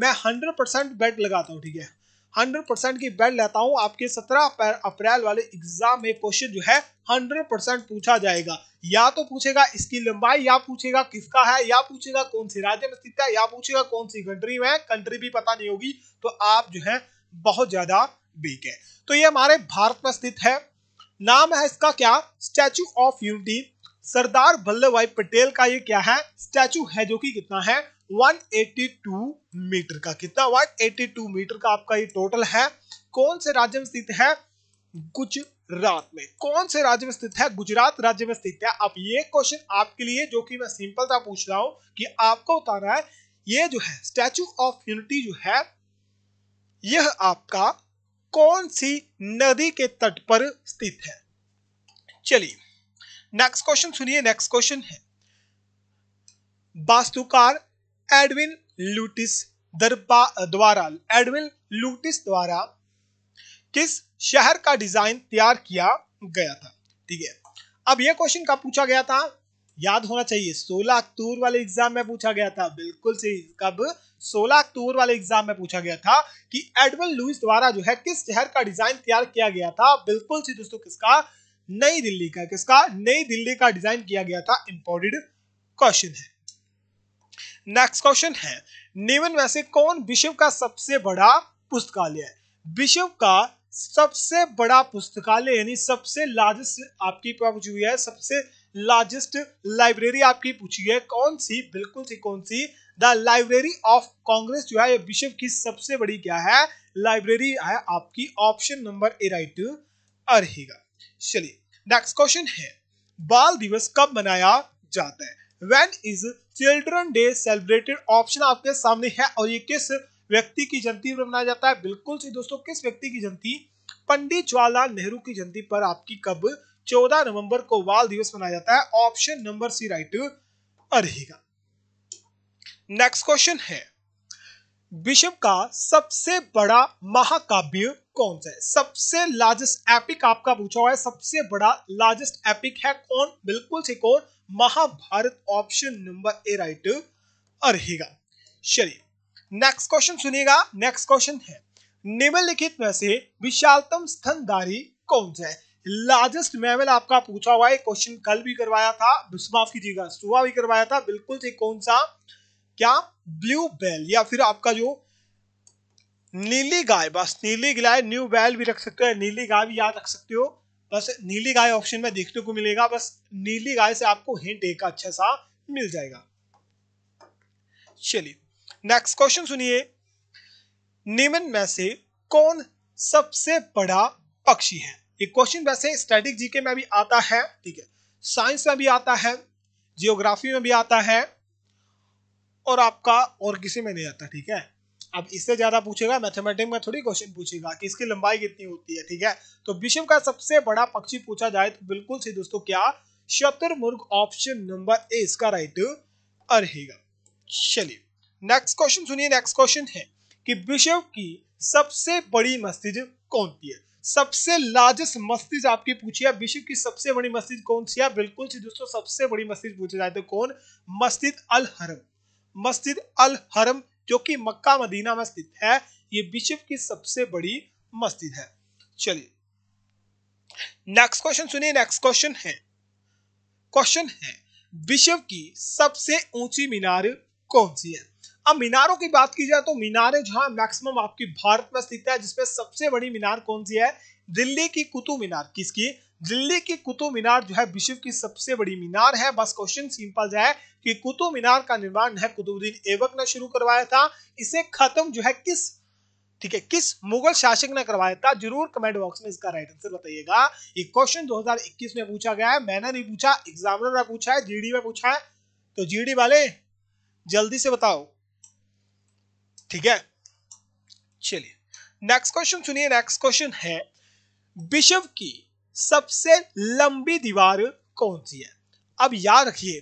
मैं हंड्रेड परसेंट बेट लगाता हूँ ठीक है हंड्रेड परसेंट की बैट लेता हूँ आपके सत्रह अप्रैल वाले एग्जाम में क्वेश्चन जो है हंड्रेड परसेंट पूछा जाएगा या तो पूछेगा इसकी लंबाई या पूछेगा किसका है या पूछेगा कौन सी राज्य में स्थित है या पूछेगा कौन सी कंट्री में कंट्री भी पता नहीं होगी तो आप जो है बहुत ज्यादा वीक है तो ये हमारे भारत में स्थित है नाम है इसका क्या statue of unity Sardar Vallabhbhai Patel का ये क्या है स्टैचू है जो कि कितना है 182 मीटर का कितना 182 मीटर का आपका ये टोटल है कौन से राज्य में स्थित है गुजरात में कौन से राज्य में स्थित है गुजरात राज्य में स्थित है अब ये क्वेश्चन आपके लिए जो कि मैं सिंपल था पूछ रहा हूं कि आपको बताना है ये जो है स्टैचू ऑफ यूनिटी जो है यह आपका कौन सी नदी के तट पर स्थित है चलिए नेक्स्ट क्वेश्चन सुनिए नेक्स्ट क्वेश्चन है वास्तुकार एडविन लूटिस द्वारा एडविन लूटिस द्वारा किस शहर का डिजाइन तैयार किया गया था ठीक है अब यह क्वेश्चन का पूछा गया था याद होना चाहिए 16 अक्टूबर वाले एग्जाम में पूछा गया था बिल्कुल सही कब 16 अक्टूबर वाले एग्जाम में पूछा गया था कि एडविन लुइस द्वारा जो है किस शहर का डिजाइन तैयार किया गया था बिल्कुल सही दोस्तों किसका नई दिल्ली का किसका नई दिल्ली का डिजाइन किया गया था इंपोर्टेड क्वेश्चन है नेक्स्ट क्वेश्चन है निम्न में से कौन विश्व का सबसे बड़ा पुस्तकालय है विश्व का सबसे बड़ा पुस्तकालय यानी सबसे लार्जेस्ट आपकी पूछी हुई है सबसे लार्जेस्ट लाइब्रेरी आपकी पूछी है कौन सी बिल्कुल सी कौन सी द लाइब्रेरी ऑफ कांग्रेस जो है विश्व की सबसे बड़ी क्या है लाइब्रेरी है आपकी ऑप्शन नंबर ए राइट रहेगा चलिए नेक्स्ट क्वेश्चन है बाल दिवस कब मनाया जाता है when is children day celebrated option आपके सामने है और ये किस व्यक्ति की जयंती पर मनाया जाता है बिल्कुल सही दोस्तों किस व्यक्ति की जयंती पंडित जवाहरलाल नेहरू की जयंती पर आपकी कब 14 नवंबर को बाल दिवस मनाया जाता है ऑप्शन नंबर सी राइट रहेगा नेक्स्ट क्वेश्चन है विश्व का सबसे बड़ा महाकाव्य कौन सा है सबसे लार्जेस्ट एपिक आपका पूछा हुआ है सबसे बड़ा लार्जेस्ट एपिक है कौन बिल्कुल से कौन Mahabharata option number A right रहेगा चलिए नेक्स्ट क्वेश्चन सुनिएगा नेक्स्ट क्वेश्चन है निम्नलिखित में से विशालतम स्तनधारी कौन सा है लार्जेस्ट मैमल आपका पूछा हुआ है क्वेश्चन कल भी करवाया था माफ कीजिएगा सुबह भी करवाया था बिल्कुल से कौन सा क्या ब्लू बेल या फिर आपका जो नीली गाय बस नीली गाय न्यू बैल भी रख सकते हो नीली गाय भी याद रख सकते हो बस नीली गाय ऑप्शन में देखने को मिलेगा बस नीली गाय से आपको हिंट एक अच्छा सा मिल जाएगा चलिए नेक्स्ट क्वेश्चन सुनिए निम्न में से कौन सबसे बड़ा पक्षी है ये क्वेश्चन वैसे स्टैटिक जीके में भी आता है ठीक है साइंस में भी आता है जियोग्राफी में भी आता है और आपका और किसी में नहीं आता ठीक है अब इससे ज्यादा पूछेगा मैथमेटिक्स में थोड़ी क्वेश्चन पूछेगा कि इसकी लंबाई कितनी होती है ठीक है तो विश्व का सबसे बड़ा पक्षी पूछा जाए तो बिल्कुल सही दोस्तों क्या शतुर्मुर्ग ऑप्शन नंबर ए इसका राइट रहेगा चलिए नेक्स्ट क्वेश्चन सुनिए नेक्स्ट क्वेश्चन है कि विश्व की सबसे बड़ी मस्जिद कौन सी है सबसे लार्जेस्ट मस्जिद आपकी पूछी है विश्व की सबसे बड़ी मस्जिद कौन सी है बिल्कुल सी दोस्तों सबसे बड़ी मस्जिद पूछी जाए तो कौन मस्जिद अल हरम मस्जिद अल हरम जो कि मक्का मदीना में स्थित है ये विश्व की सबसे बड़ी मस्जिद है चलिए नेक्स्ट क्वेश्चन सुनिए नेक्स्ट क्वेश्चन है क्वेश्चन है विश्व की सबसे ऊंची मीनार कौन सी है अब मीनारों की बात की जाए तो मीनारे जहां मैक्सिमम आपकी भारत में स्थित है जिसमें सबसे बड़ी मीनार कौन सी है दिल्ली की कुतुब मीनार किसकी दिल्ली की कुतुब मीनार जो है विश्व की सबसे बड़ी मीनार है बस क्वेश्चन सिंपल जाए कि कुतुब मीनार का निर्माण है कुतुबुद्दीन एवक ने शुरू करवाया था इसे खत्म जो है किस ठीक है किस मुगल शासक ने करवाया था जरूर कमेंट बॉक्स में इसका राइट आंसर बताइएगा ये क्वेश्चन 2021 में पूछा गया है मैंने नहीं पूछा एग्जामिनर ने पूछा है जीडी में पूछा है तो जीडी वाले जल्दी से बताओ ठीक है चलिए नेक्स्ट क्वेश्चन सुनिए नेक्स्ट क्वेश्चन है विश्व की सबसे लंबी दीवार कौन सी है अब याद रखिए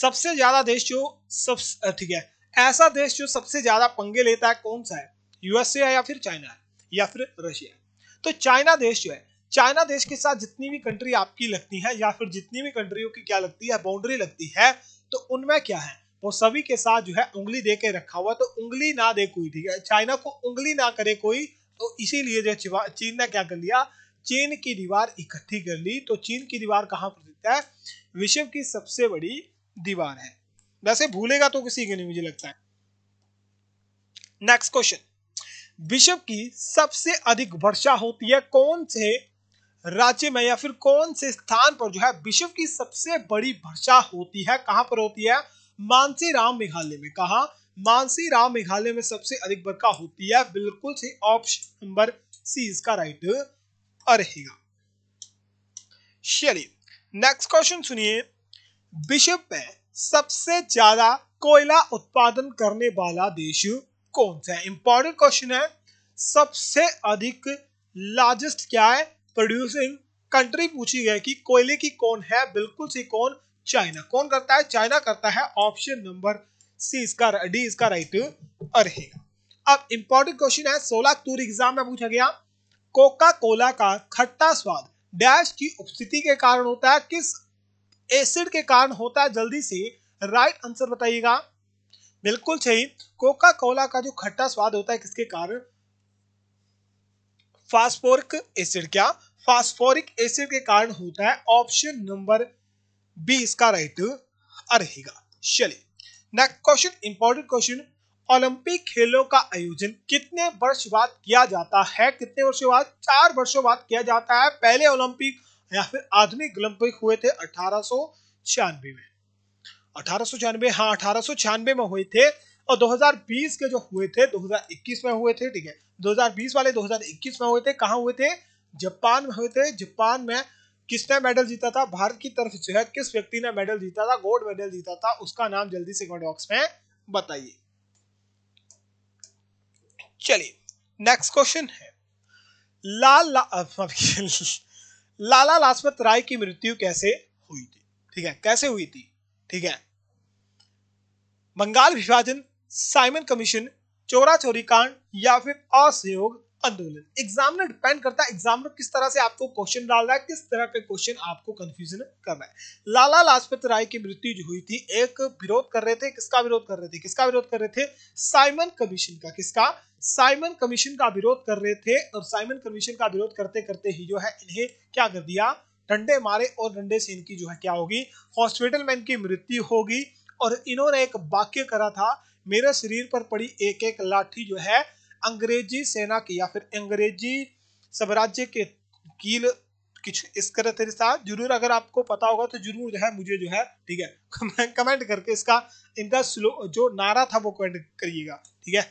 सबसे ज्यादा देश जो सब ठीक है ऐसा देश जो सबसे ज्यादा पंगे लेता है कौन सा है यूएसए है या फिर चाइना है या फिर रशिया है तो चाइना देश जो है चाइना देश के साथ जितनी भी कंट्री आपकी लगती है या फिर जितनी भी कंट्रियों की क्या लगती है बाउंड्री लगती है तो उनमें क्या है वो सभी के साथ जो है उंगली दे के रखा हुआ तो उंगली ना दे कोई ठीक है चाइना को उंगली ना करे कोई तो इसीलिए जो चीन ने क्या कर लिया चीन की दीवार इकट्ठी कर ली तो चीन की दीवार कहाँ दिखता है विश्व की सबसे बड़ी दीवार है वैसे भूलेगा तो किसी के नहीं मुझे लगता है नेक्स्ट क्वेश्चन विश्व की सबसे अधिक वर्षा होती है कौन से राज्य में या फिर कौन से स्थान पर जो है विश्व की सबसे बड़ी वर्षा होती है कहां पर होती है मानसी राम मेघालय में कहा मानसी राम मेघालय में सबसे अधिक वर्षा होती है बिल्कुल से ऑप्शन नंबर सी इसका राइट रहेगा चलिए नेक्स्ट क्वेश्चन सुनिए विश्व में सबसे ज्यादा कोयला उत्पादन करने वाला देश कौन सा है इंपॉर्टेंट क्वेश्चन है सबसे अधिक लार्जेस्ट क्या है प्रोड्यूसिंग कंट्री पूछी गई कि कोयले की कौन है बिल्कुल सी कौन चाइना कौन करता है चाइना करता है ऑप्शन नंबर सी इसका डी इसका राइट रहेगा अब इंपॉर्टेंट क्वेश्चन है सोलह अक्टूबर एग्जाम में पूछा गया कोका कोला का खट्टा स्वाद डैश की उपस्थिति के कारण होता है किस एसिड के कारण होता है जल्दी से राइट आंसर बताइएगा बिल्कुल सही कोका कोला का जो खट्टा स्वाद होता है किसके कारण फास्फोरिक एसिड क्या फास्फोरिक एसिड के कारण होता है ऑप्शन नंबर बी इसका राइट रहेगा चलिए next question important question Olympic खेलों का आयोजन कितने वर्ष बाद किया जाता है कितने वर्षों बाद चार वर्षों बाद किया जाता है पहले ओलंपिक या फिर आधुनिक ओलंपिक हुए थे अठारह में अठारह हाँ अठारह में हुए थे और 2020 के जो हुए थे 2021 में हुए थे ठीक है 2020 वाले 2021 में हुए थे कहाँ हुए थे जापान में हुए थे जापान में किसने मेडल जीता था भारत की तरफ से किस व्यक्ति ने मेडल जीता था गोल्ड मेडल जीता था उसका नाम जल्दी से कमेंट बॉक्स में बताइए चलिए नेक्स्ट क्वेश्चन है लाल ला, लाला लाजपत राय की मृत्यु कैसे हुई थी ठीक है कैसे हुई थी ठीक है बंगाल विभाजन साइमन कमीशन चोरा चोरी कांड या फिर असहयोग आंदोलन एग्जामिनर डिपेंड करता है एग्जामिनर किस तरह से आपको क्वेश्चन डाल रहा है किस तरह के क्वेश्चन आपको कंफ्यूजन कर रहा है लाला लाजपत राय की मृत्यु जो हुई थी एक विरोध कर रहे थे किसका विरोध कर रहे थे किसका विरोध कर रहे थे साइमन कमीशन का किसका साइमन कमीशन का विरोध कर रहे थे और साइमन कमीशन का विरोध करते करते ही जो है इन्हें क्या कर दिया डंडे मारे और डंडे से इनकी जो है क्या होगी हॉस्पिटल में इनकी मृत्यु होगी और इन्होंने एक वाक्य करा था मेरे शरीर पर पड़ी एक एक लाठी जो है अंग्रेजी सेना की या फिर अंग्रेजी साम्राज्य के कील कुछ इस तरह से साथ जरूर अगर आपको पता होगा तो जरूर जो है मुझे जो है ठीक है कमेंट करके इसका इनका स्लो जो नारा था वो कमेंट करिएगा ठीक है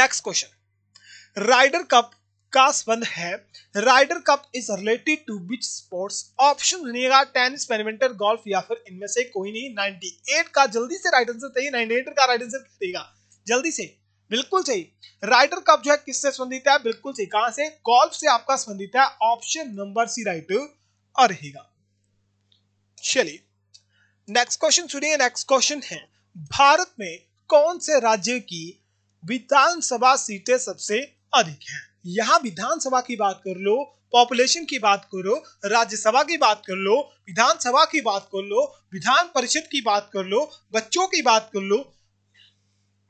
नेक्स्ट क्वेश्चन राइडर कप का संबंध है Ryder cup is related to which sports option सुनिएगा टेनिस बैडमिंटन गोल्फ या फिर इनमें से कोई नहीं 98 का जल्दी से राइट आंसर चाहिए 98 का राइट आंसर करेगा जल्दी से बिल्कुल सही राइडर कप जो है किससे संबंधित है बिल्कुल सही कहां से गोल्फ से आपका संबंधित है ऑप्शन नंबर सी राइट रहेगा चलिए नेक्स्ट क्वेश्चन सुनिए नेक्स्ट क्वेश्चन है भारत में कौन से राज्य की विधानसभा सीटें सबसे अधिक हैं यहां विधानसभा की बात कर लो पॉपुलेशन की बात करो राज्यसभा की बात कर लो विधानसभा की बात कर लो विधान परिषद की बात कर लो बच्चों की बात कर लो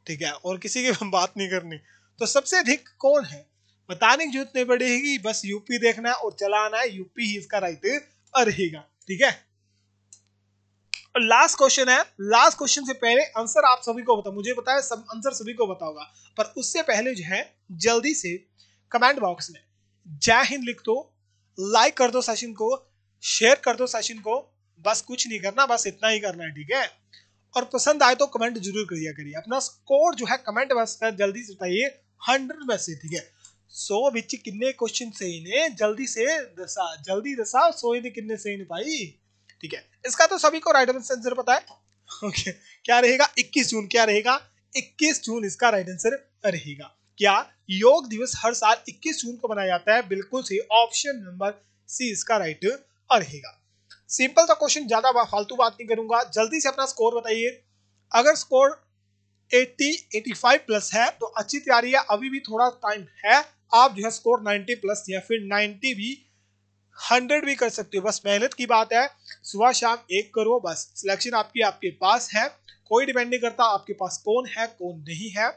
ठीक है और किसी की बात नहीं करनी तो सबसे अधिक कौन है बताने की जरूरत नहीं पड़ेगी बस यूपी देखना और चलाना है यूपी ही इसका राइट रहेगा ठीक है और लास्ट क्वेश्चन है लास्ट क्वेश्चन से पहले आंसर आप सभी को बताओ मुझे बताया सब आंसर सभी को बताओगा पर उससे पहले जो है जल्दी से कमेंट बॉक्स में जय हिंद लिख दो लाइक कर दो सेशन को शेयर कर दो सेशन को बस कुछ नहीं करना बस इतना ही करना है ठीक है और पसंद आए तो कमेंट जरूर करिया करिए अपना स्कोर जो है कमेंट में जल्दी से बताइए हंड्रेड में से ठीक है सो बिच किन्ने क्वेश्चन सही ने जल्दी से दसा जल्दी दसा सो ये किन्ने सही ने भाई ठीक है इसका तो सभी को राइट आंसर पता है ओके क्या रहेगा 21 जून क्या रहेगा 21 जून इसका राइट आंसर रहेगा क्या योग दिवस हर साल 21 जून को मनाया जाता है बिल्कुल सही ऑप्शन नंबर सी इसका राइट रहेगा सिंपल सा क्वेश्चन ज़्यादा फालतू बात नहीं करूंगा जल्दी से अपना स्कोर बताइए अगर स्कोर 80 85 प्लस है तो अच्छी तैयारी है अभी भी थोड़ा टाइम है आप जो है स्कोर 90 प्लस या फिर 90 भी 100 भी कर सकते हो बस मेहनत की बात है सुबह शाम एक करो बस सिलेक्शन आपकी आपके पास है कोई डिपेंड नहीं करता आपके पास कौन है कौन नहीं है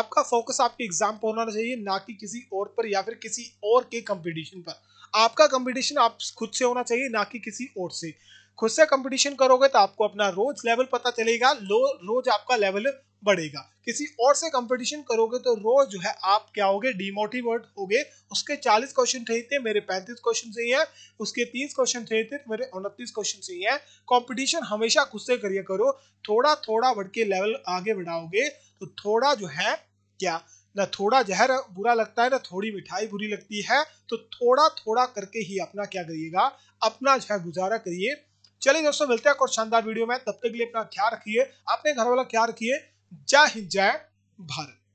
आपका फोकस आपके एग्जाम पर होना चाहिए ना कि किसी और पर या फिर किसी और के कंपटीशन पर आपका कंपटीशन आप खुद से होना चाहिए ना कि किसी और से खुद से कंपटीशन करोगे तो आपको अपना रोज लेवल पता चलेगा लो रोज आपका लेवल बढ़ेगा किसी और से कंपटीशन करोगे तो रोज जो है आप क्या होगे डिमोटिवेट होगे उसके 40 क्वेश्चन सही थे मेरे 35 क्वेश्चन सही है उसके 30 क्वेश्चन सही थे मेरे 29 क्वेश्चन सही है कंपटीशन हमेशा खुद से करिए करो थोड़ा थोड़ा बढ़ के लेवल आगे बढ़ाओगे तो थोड़ा जो है क्या ना थोड़ा जहर बुरा लगता है ना थोड़ी मिठाई बुरी लगती है तो थोड़ा थोड़ा करके ही अपना क्या करिएगा अपना जो है गुजारा करिए चलिए दोस्तों मिलते हैं और शानदार वीडियो में तब तक के लिए अपना ख्याल रखिए अपने घर वाला ख्याल रखिए जय हिंद जय भारत